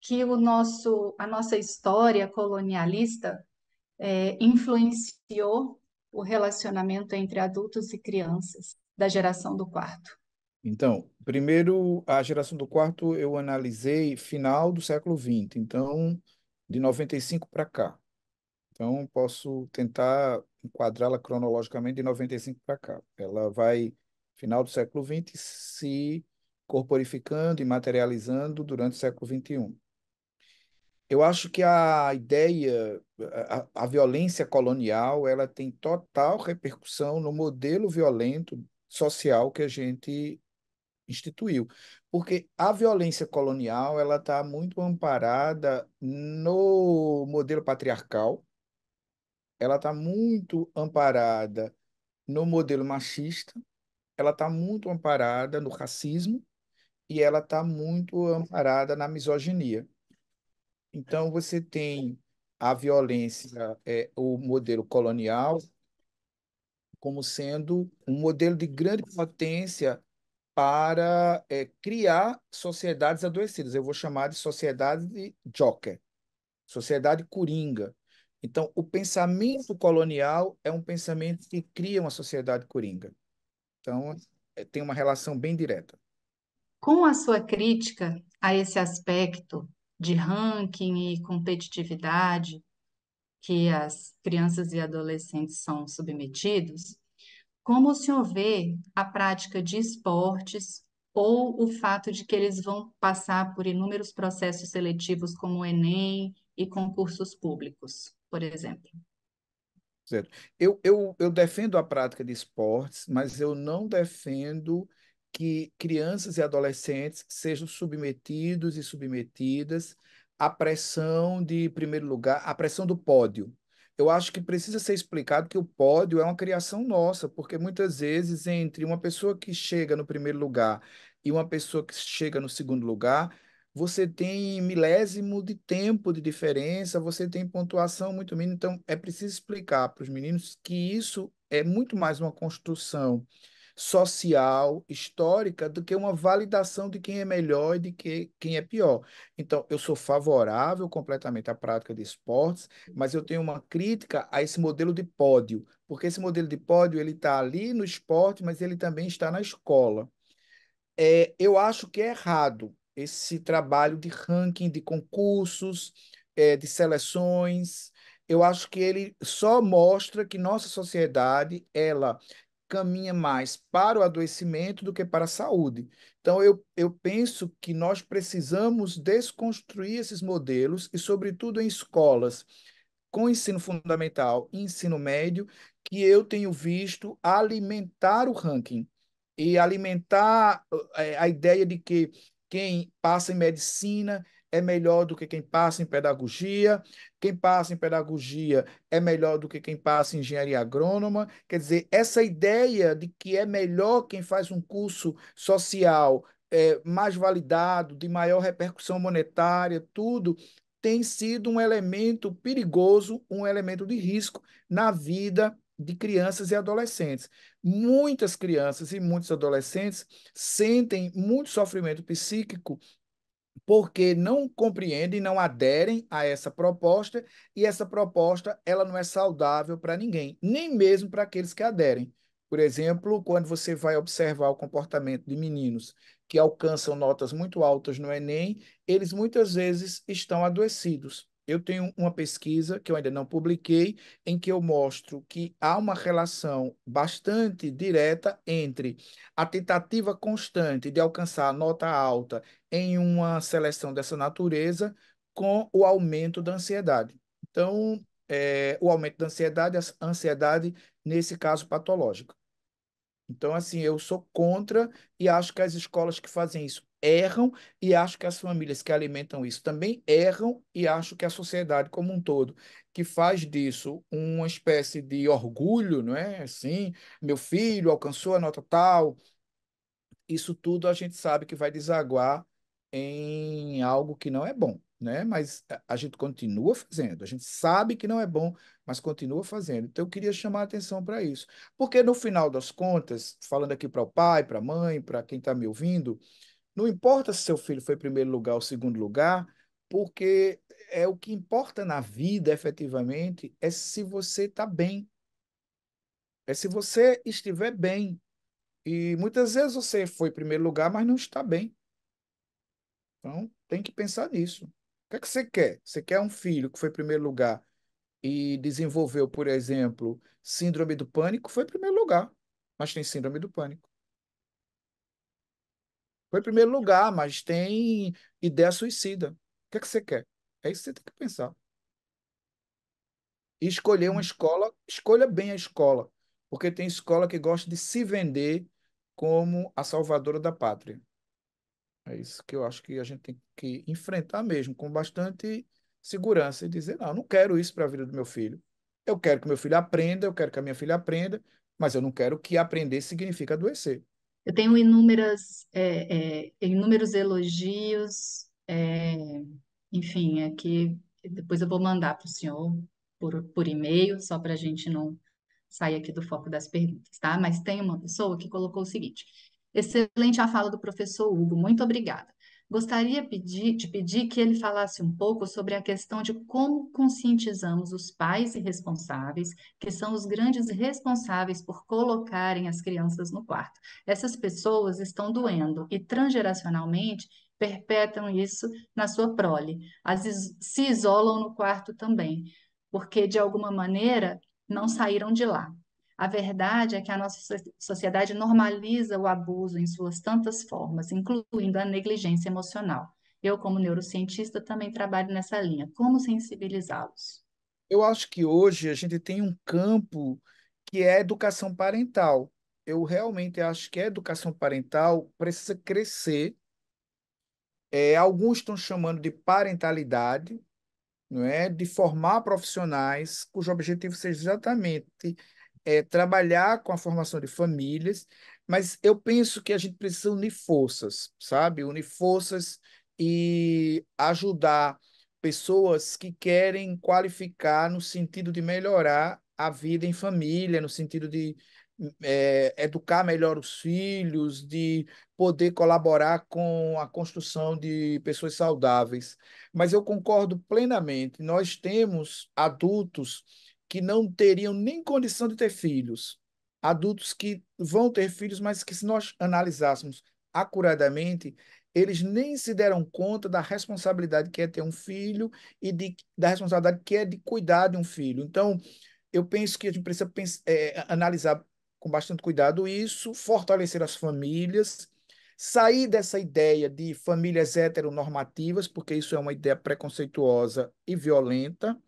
que o nosso, a nossa história colonialista é, influenciou o relacionamento entre adultos e crianças da geração do quarto? Então, primeiro, a geração do quarto eu analisei final do século XX, então, de 95 para cá. Então, posso tentar enquadrá-la cronologicamente de 95 para cá. Ela vai, final do século XX, se corporificando e materializando durante o século XXI. Eu acho que a ideia, a, a violência colonial, ela tem total repercussão no modelo violento social que a gente instituiu, porque a violência colonial ela está muito amparada no modelo patriarcal ela está muito amparada no modelo machista, ela está muito amparada no racismo e ela está muito amparada na misoginia. Então, você tem a violência, é, o modelo colonial, como sendo um modelo de grande potência para é, criar sociedades adoecidas. Eu vou chamar de sociedade de Joker, sociedade coringa, então, o pensamento colonial é um pensamento que cria uma sociedade coringa. Então, é, tem uma relação bem direta. Com a sua crítica a esse aspecto de ranking e competitividade que as crianças e adolescentes são submetidos, como o senhor vê a prática de esportes ou o fato de que eles vão passar por inúmeros processos seletivos como o Enem e concursos públicos? por exemplo. Certo. Eu, eu, eu defendo a prática de esportes, mas eu não defendo que crianças e adolescentes sejam submetidos e submetidas à pressão de primeiro lugar, à pressão do pódio. Eu acho que precisa ser explicado que o pódio é uma criação nossa, porque muitas vezes entre uma pessoa que chega no primeiro lugar e uma pessoa que chega no segundo lugar, você tem milésimo de tempo de diferença, você tem pontuação muito mínima. Então, é preciso explicar para os meninos que isso é muito mais uma construção social, histórica, do que uma validação de quem é melhor e de que, quem é pior. Então, eu sou favorável completamente à prática de esportes, mas eu tenho uma crítica a esse modelo de pódio, porque esse modelo de pódio ele está ali no esporte, mas ele também está na escola. É, eu acho que é errado, esse trabalho de ranking, de concursos, é, de seleções. Eu acho que ele só mostra que nossa sociedade ela caminha mais para o adoecimento do que para a saúde. Então, eu, eu penso que nós precisamos desconstruir esses modelos e, sobretudo, em escolas com ensino fundamental e ensino médio, que eu tenho visto alimentar o ranking e alimentar eh, a ideia de que quem passa em medicina é melhor do que quem passa em pedagogia, quem passa em pedagogia é melhor do que quem passa em engenharia agrônoma. Quer dizer, essa ideia de que é melhor quem faz um curso social é, mais validado, de maior repercussão monetária, tudo, tem sido um elemento perigoso, um elemento de risco na vida de crianças e adolescentes. Muitas crianças e muitos adolescentes sentem muito sofrimento psíquico porque não compreendem, não aderem a essa proposta e essa proposta ela não é saudável para ninguém, nem mesmo para aqueles que aderem. Por exemplo, quando você vai observar o comportamento de meninos que alcançam notas muito altas no Enem, eles muitas vezes estão adoecidos eu tenho uma pesquisa que eu ainda não publiquei, em que eu mostro que há uma relação bastante direta entre a tentativa constante de alcançar nota alta em uma seleção dessa natureza com o aumento da ansiedade. Então, é, o aumento da ansiedade, a ansiedade, nesse caso, patológico. Então, assim, eu sou contra e acho que as escolas que fazem isso erram e acho que as famílias que alimentam isso também erram e acho que a sociedade como um todo que faz disso uma espécie de orgulho, não é? Assim, meu filho alcançou a nota tal. Isso tudo a gente sabe que vai desaguar em algo que não é bom, né? Mas a gente continua fazendo. A gente sabe que não é bom, mas continua fazendo. Então eu queria chamar a atenção para isso, porque no final das contas, falando aqui para o pai, para a mãe, para quem está me ouvindo, não importa se seu filho foi primeiro lugar ou segundo lugar, porque é o que importa na vida, efetivamente, é se você está bem. É se você estiver bem. E muitas vezes você foi primeiro lugar, mas não está bem. Então, tem que pensar nisso. O que é que você quer? Você quer um filho que foi primeiro lugar e desenvolveu, por exemplo, síndrome do pânico? Foi primeiro lugar, mas tem síndrome do pânico. Foi em primeiro lugar, mas tem ideia suicida. O que, é que você quer? É isso que você tem que pensar. E escolher uma hum. escola, escolha bem a escola, porque tem escola que gosta de se vender como a salvadora da pátria. É isso que eu acho que a gente tem que enfrentar mesmo, com bastante segurança e dizer: não, eu não quero isso para a vida do meu filho. Eu quero que meu filho aprenda, eu quero que a minha filha aprenda, mas eu não quero que aprender significa adoecer. Eu tenho inúmeras, é, é, inúmeros elogios, é, enfim, aqui é depois eu vou mandar para o senhor por, por e-mail, só para a gente não sair aqui do foco das perguntas, tá? Mas tem uma pessoa que colocou o seguinte: excelente a fala do professor Hugo, muito obrigada. Gostaria pedir, de pedir que ele falasse um pouco sobre a questão de como conscientizamos os pais e responsáveis, que são os grandes responsáveis por colocarem as crianças no quarto. Essas pessoas estão doendo e transgeracionalmente perpetuam isso na sua prole. As is se isolam no quarto também, porque de alguma maneira não saíram de lá. A verdade é que a nossa sociedade normaliza o abuso em suas tantas formas, incluindo a negligência emocional. Eu, como neurocientista, também trabalho nessa linha. Como sensibilizá-los? Eu acho que hoje a gente tem um campo que é educação parental. Eu realmente acho que a educação parental precisa crescer. É, alguns estão chamando de parentalidade, não é? de formar profissionais cujo objetivo seja exatamente é, trabalhar com a formação de famílias, mas eu penso que a gente precisa unir forças, sabe? Unir forças e ajudar pessoas que querem qualificar no sentido de melhorar a vida em família, no sentido de é, educar melhor os filhos, de poder colaborar com a construção de pessoas saudáveis. Mas eu concordo plenamente, nós temos adultos que não teriam nem condição de ter filhos, adultos que vão ter filhos, mas que se nós analisássemos acuradamente, eles nem se deram conta da responsabilidade que é ter um filho e de, da responsabilidade que é de cuidar de um filho. Então, eu penso que a gente precisa pensar, é, analisar com bastante cuidado isso, fortalecer as famílias, sair dessa ideia de famílias heteronormativas, porque isso é uma ideia preconceituosa e violenta,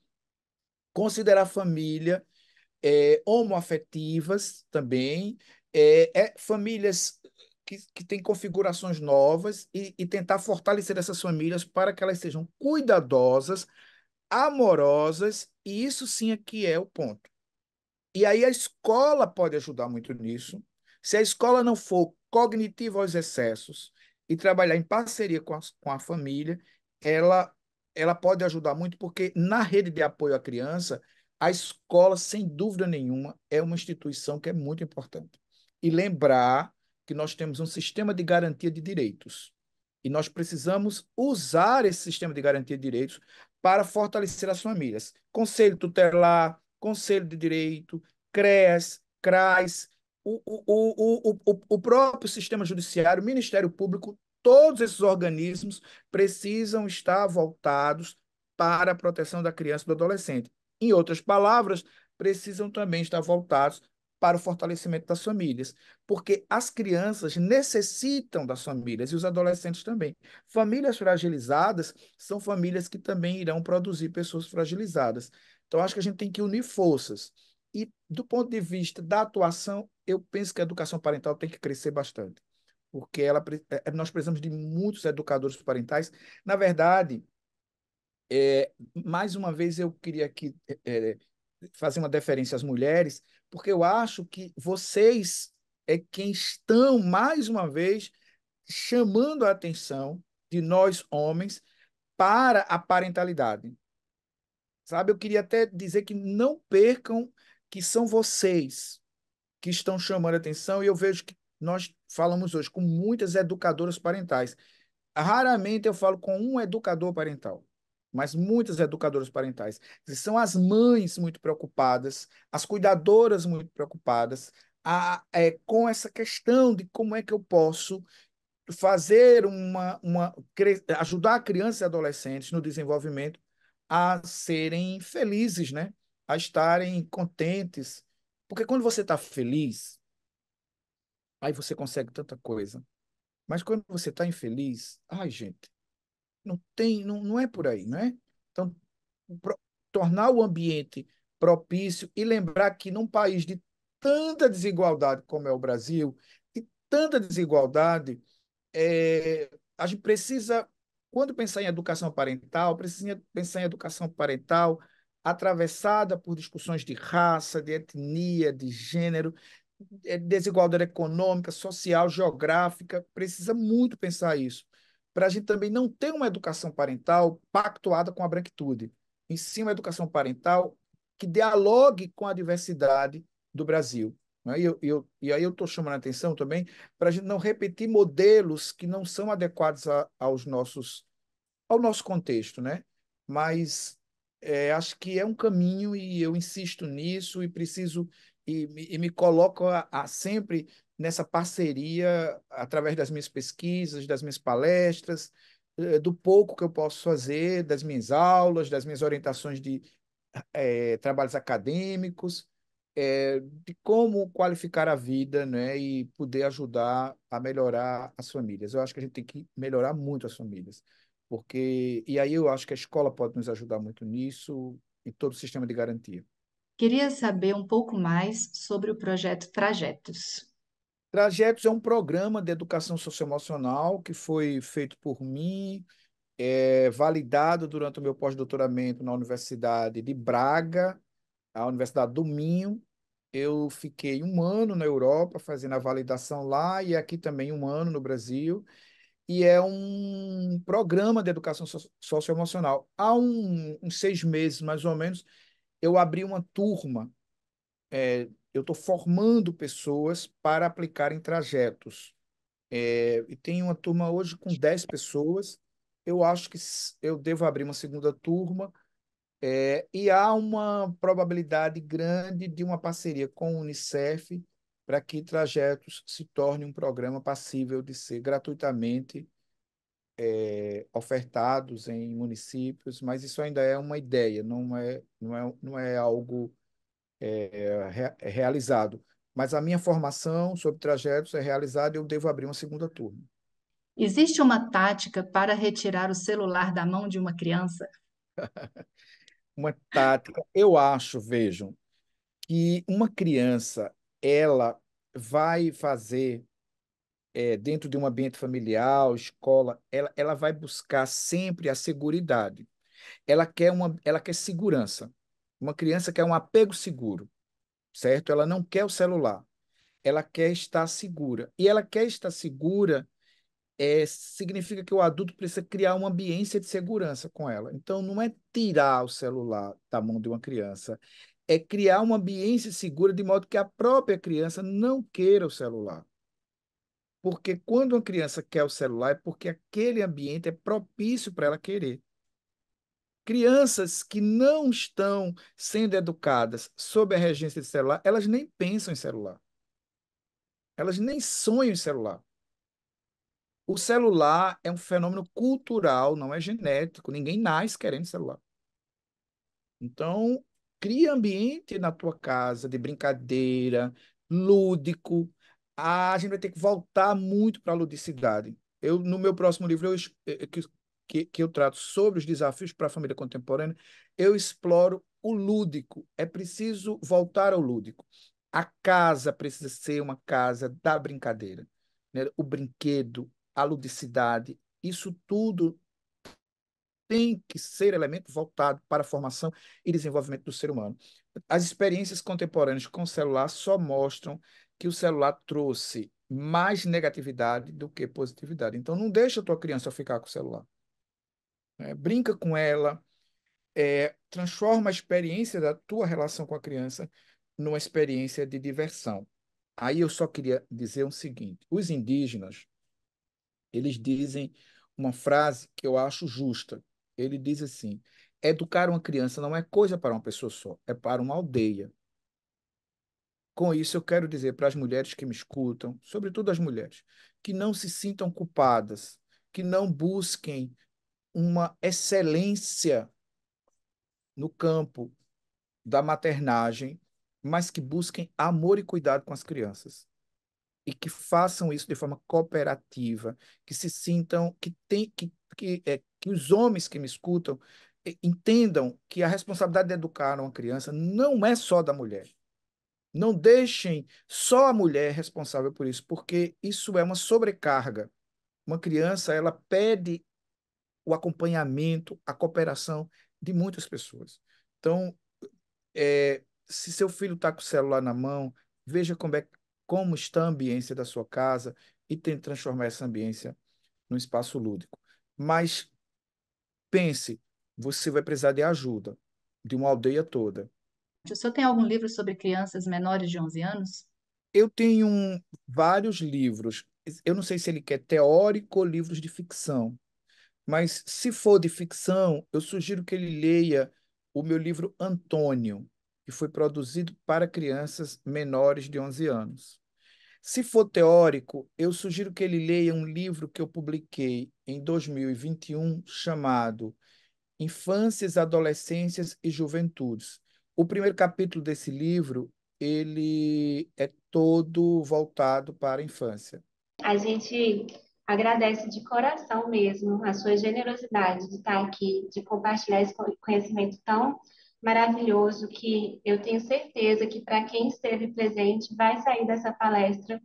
considerar família é, homoafetivas também, é, é, famílias que, que têm configurações novas e, e tentar fortalecer essas famílias para que elas sejam cuidadosas, amorosas, e isso sim é que é o ponto. E aí a escola pode ajudar muito nisso. Se a escola não for cognitiva aos excessos e trabalhar em parceria com a, com a família, ela ela pode ajudar muito porque na rede de apoio à criança, a escola, sem dúvida nenhuma, é uma instituição que é muito importante. E lembrar que nós temos um sistema de garantia de direitos. E nós precisamos usar esse sistema de garantia de direitos para fortalecer as famílias. Conselho tutelar, Conselho de Direito, CRES, CRAS, o, o, o, o, o próprio sistema judiciário, o Ministério Público todos esses organismos precisam estar voltados para a proteção da criança e do adolescente. Em outras palavras, precisam também estar voltados para o fortalecimento das famílias, porque as crianças necessitam das famílias e os adolescentes também. Famílias fragilizadas são famílias que também irão produzir pessoas fragilizadas. Então, acho que a gente tem que unir forças. E, do ponto de vista da atuação, eu penso que a educação parental tem que crescer bastante porque ela, é, é, nós precisamos de muitos educadores parentais. Na verdade, é, mais uma vez eu queria aqui é, é, fazer uma deferência às mulheres, porque eu acho que vocês é quem estão, mais uma vez, chamando a atenção de nós homens para a parentalidade. Sabe, eu queria até dizer que não percam que são vocês que estão chamando a atenção, e eu vejo que nós falamos hoje com muitas educadoras parentais. Raramente eu falo com um educador parental, mas muitas educadoras parentais. São as mães muito preocupadas, as cuidadoras muito preocupadas a, é, com essa questão de como é que eu posso fazer uma, uma ajudar crianças e adolescentes no desenvolvimento a serem felizes, né? A estarem contentes, porque quando você está feliz, Aí você consegue tanta coisa. Mas quando você está infeliz, ai, gente, não tem, não, não é por aí, não é? Então, pro, tornar o ambiente propício e lembrar que num país de tanta desigualdade como é o Brasil, de tanta desigualdade, é, a gente precisa, quando pensar em educação parental, precisa pensar em educação parental atravessada por discussões de raça, de etnia, de gênero, é, desigualdade econômica, social, geográfica, precisa muito pensar isso. Para a gente também não ter uma educação parental pactuada com a branquitude, em cima uma educação parental que dialogue com a diversidade do Brasil. Né? E, eu, eu, e aí eu estou chamando a atenção também para a gente não repetir modelos que não são adequados a, aos nossos, ao nosso contexto, né? Mas é, acho que é um caminho e eu insisto nisso e preciso e, e me coloco a, a sempre nessa parceria através das minhas pesquisas, das minhas palestras, eh, do pouco que eu posso fazer, das minhas aulas, das minhas orientações de é, trabalhos acadêmicos, é, de como qualificar a vida né, e poder ajudar a melhorar as famílias. Eu acho que a gente tem que melhorar muito as famílias, porque e aí eu acho que a escola pode nos ajudar muito nisso e todo o sistema de garantia. Queria saber um pouco mais sobre o projeto Trajetos. Trajetos é um programa de educação socioemocional que foi feito por mim, é, validado durante o meu pós-doutoramento na Universidade de Braga, a Universidade do Minho. Eu fiquei um ano na Europa fazendo a validação lá e aqui também um ano no Brasil e é um programa de educação socioemocional. Há um, uns seis meses, mais ou menos, eu abri uma turma, é, eu estou formando pessoas para aplicar em trajetos. É, e tenho uma turma hoje com 10 pessoas. Eu acho que eu devo abrir uma segunda turma. É, e há uma probabilidade grande de uma parceria com o Unicef para que trajetos se torne um programa passível de ser gratuitamente é, ofertados em municípios, mas isso ainda é uma ideia, não é, não é, não é algo é, é realizado. Mas a minha formação sobre trajetos é realizada e eu devo abrir uma segunda turma. Existe uma tática para retirar o celular da mão de uma criança? uma tática, eu acho, vejam, que uma criança ela vai fazer é, dentro de um ambiente familiar, escola, ela, ela vai buscar sempre a segurança. Ela quer, uma, ela quer segurança. Uma criança quer um apego seguro, certo? Ela não quer o celular. Ela quer estar segura. E ela quer estar segura é, significa que o adulto precisa criar uma ambiência de segurança com ela. Então, não é tirar o celular da mão de uma criança, é criar uma ambiência segura de modo que a própria criança não queira o celular. Porque quando uma criança quer o celular, é porque aquele ambiente é propício para ela querer. Crianças que não estão sendo educadas sob a regência de celular, elas nem pensam em celular. Elas nem sonham em celular. O celular é um fenômeno cultural, não é genético. Ninguém nasce querendo celular. Então, cria ambiente na tua casa de brincadeira, lúdico, a gente vai ter que voltar muito para a ludicidade. Eu, no meu próximo livro, eu, eh, eh, que, que, que eu trato sobre os desafios para a família contemporânea, eu exploro o lúdico. É preciso voltar ao lúdico. A casa precisa ser uma casa da brincadeira. Né? O brinquedo, a ludicidade, isso tudo tem que ser elemento voltado para a formação e desenvolvimento do ser humano. As experiências contemporâneas com celular só mostram que o celular trouxe mais negatividade do que positividade. Então, não deixa a tua criança ficar com o celular. É, brinca com ela, é, transforma a experiência da tua relação com a criança numa experiência de diversão. Aí eu só queria dizer o um seguinte: os indígenas, eles dizem uma frase que eu acho justa. Ele diz assim: educar uma criança não é coisa para uma pessoa só, é para uma aldeia. Com isso, eu quero dizer para as mulheres que me escutam, sobretudo as mulheres, que não se sintam culpadas, que não busquem uma excelência no campo da maternagem, mas que busquem amor e cuidado com as crianças. E que façam isso de forma cooperativa, que se sintam, que, tem, que, que, é, que os homens que me escutam entendam que a responsabilidade de educar uma criança não é só da mulher. Não deixem só a mulher responsável por isso, porque isso é uma sobrecarga. Uma criança, ela pede o acompanhamento, a cooperação de muitas pessoas. Então, é, se seu filho está com o celular na mão, veja como, é, como está a ambiência da sua casa e tente transformar essa ambiência num espaço lúdico. Mas pense, você vai precisar de ajuda de uma aldeia toda. O senhor tem algum livro sobre crianças menores de 11 anos? Eu tenho vários livros. Eu não sei se ele quer teórico ou livros de ficção. Mas se for de ficção, eu sugiro que ele leia o meu livro Antônio, que foi produzido para crianças menores de 11 anos. Se for teórico, eu sugiro que ele leia um livro que eu publiquei em 2021 chamado Infâncias, Adolescências e Juventudes, o primeiro capítulo desse livro, ele é todo voltado para a infância. A gente agradece de coração mesmo a sua generosidade de estar aqui, de compartilhar esse conhecimento tão maravilhoso que eu tenho certeza que para quem esteve presente vai sair dessa palestra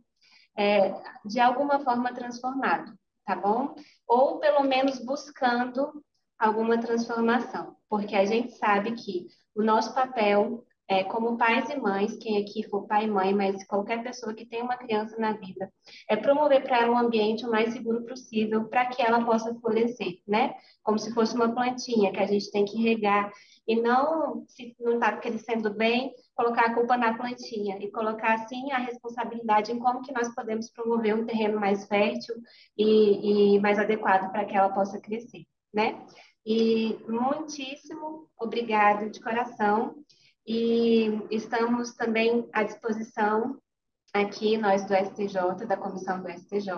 é, de alguma forma transformado, tá bom? Ou pelo menos buscando alguma transformação, porque a gente sabe que o nosso papel é, como pais e mães, quem aqui for pai e mãe, mas qualquer pessoa que tem uma criança na vida, é promover para ela um ambiente o mais seguro possível para que ela possa florescer, né? Como se fosse uma plantinha que a gente tem que regar e não, se não está crescendo bem, colocar a culpa na plantinha e colocar, assim, a responsabilidade em como que nós podemos promover um terreno mais fértil e, e mais adequado para que ela possa crescer, né? E muitíssimo obrigado de coração. E estamos também à disposição aqui, nós do STJ, da comissão do STJ,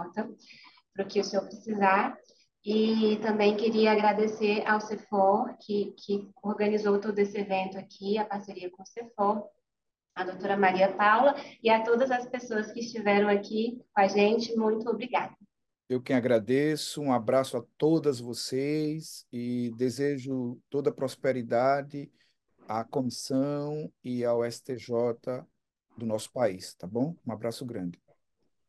para o que o senhor precisar. E também queria agradecer ao CEFOR, que, que organizou todo esse evento aqui, a parceria com o CEFOR, a doutora Maria Paula e a todas as pessoas que estiveram aqui com a gente. Muito obrigada. Eu quem agradeço, um abraço a todas vocês e desejo toda prosperidade à comissão e ao STJ do nosso país, tá bom? Um abraço grande.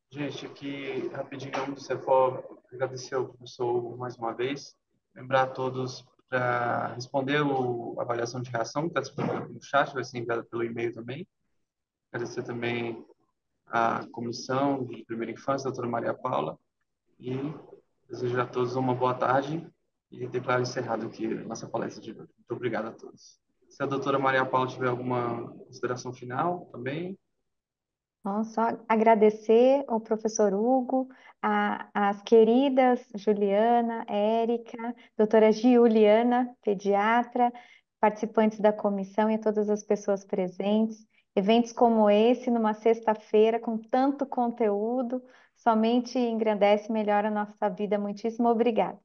Gente, aqui rapidinho, em nome do CEFOB, agradecer ao professor mais uma vez, lembrar a todos para responder o, a avaliação de reação que está disponível no chat, vai ser enviada pelo e-mail também. Agradecer também à comissão de primeira infância, doutora Maria Paula, e desejo a todos uma boa tarde e declaro encerrado aqui a nossa palestra de hoje. Muito obrigado a todos. Se a doutora Maria Paula tiver alguma consideração final também. Bom, só agradecer ao professor Hugo, às queridas Juliana, Érica, doutora Giuliana, pediatra, participantes da comissão e a todas as pessoas presentes. Eventos como esse, numa sexta-feira, com tanto conteúdo, somente engrandece e melhora a nossa vida. Muitíssimo obrigada.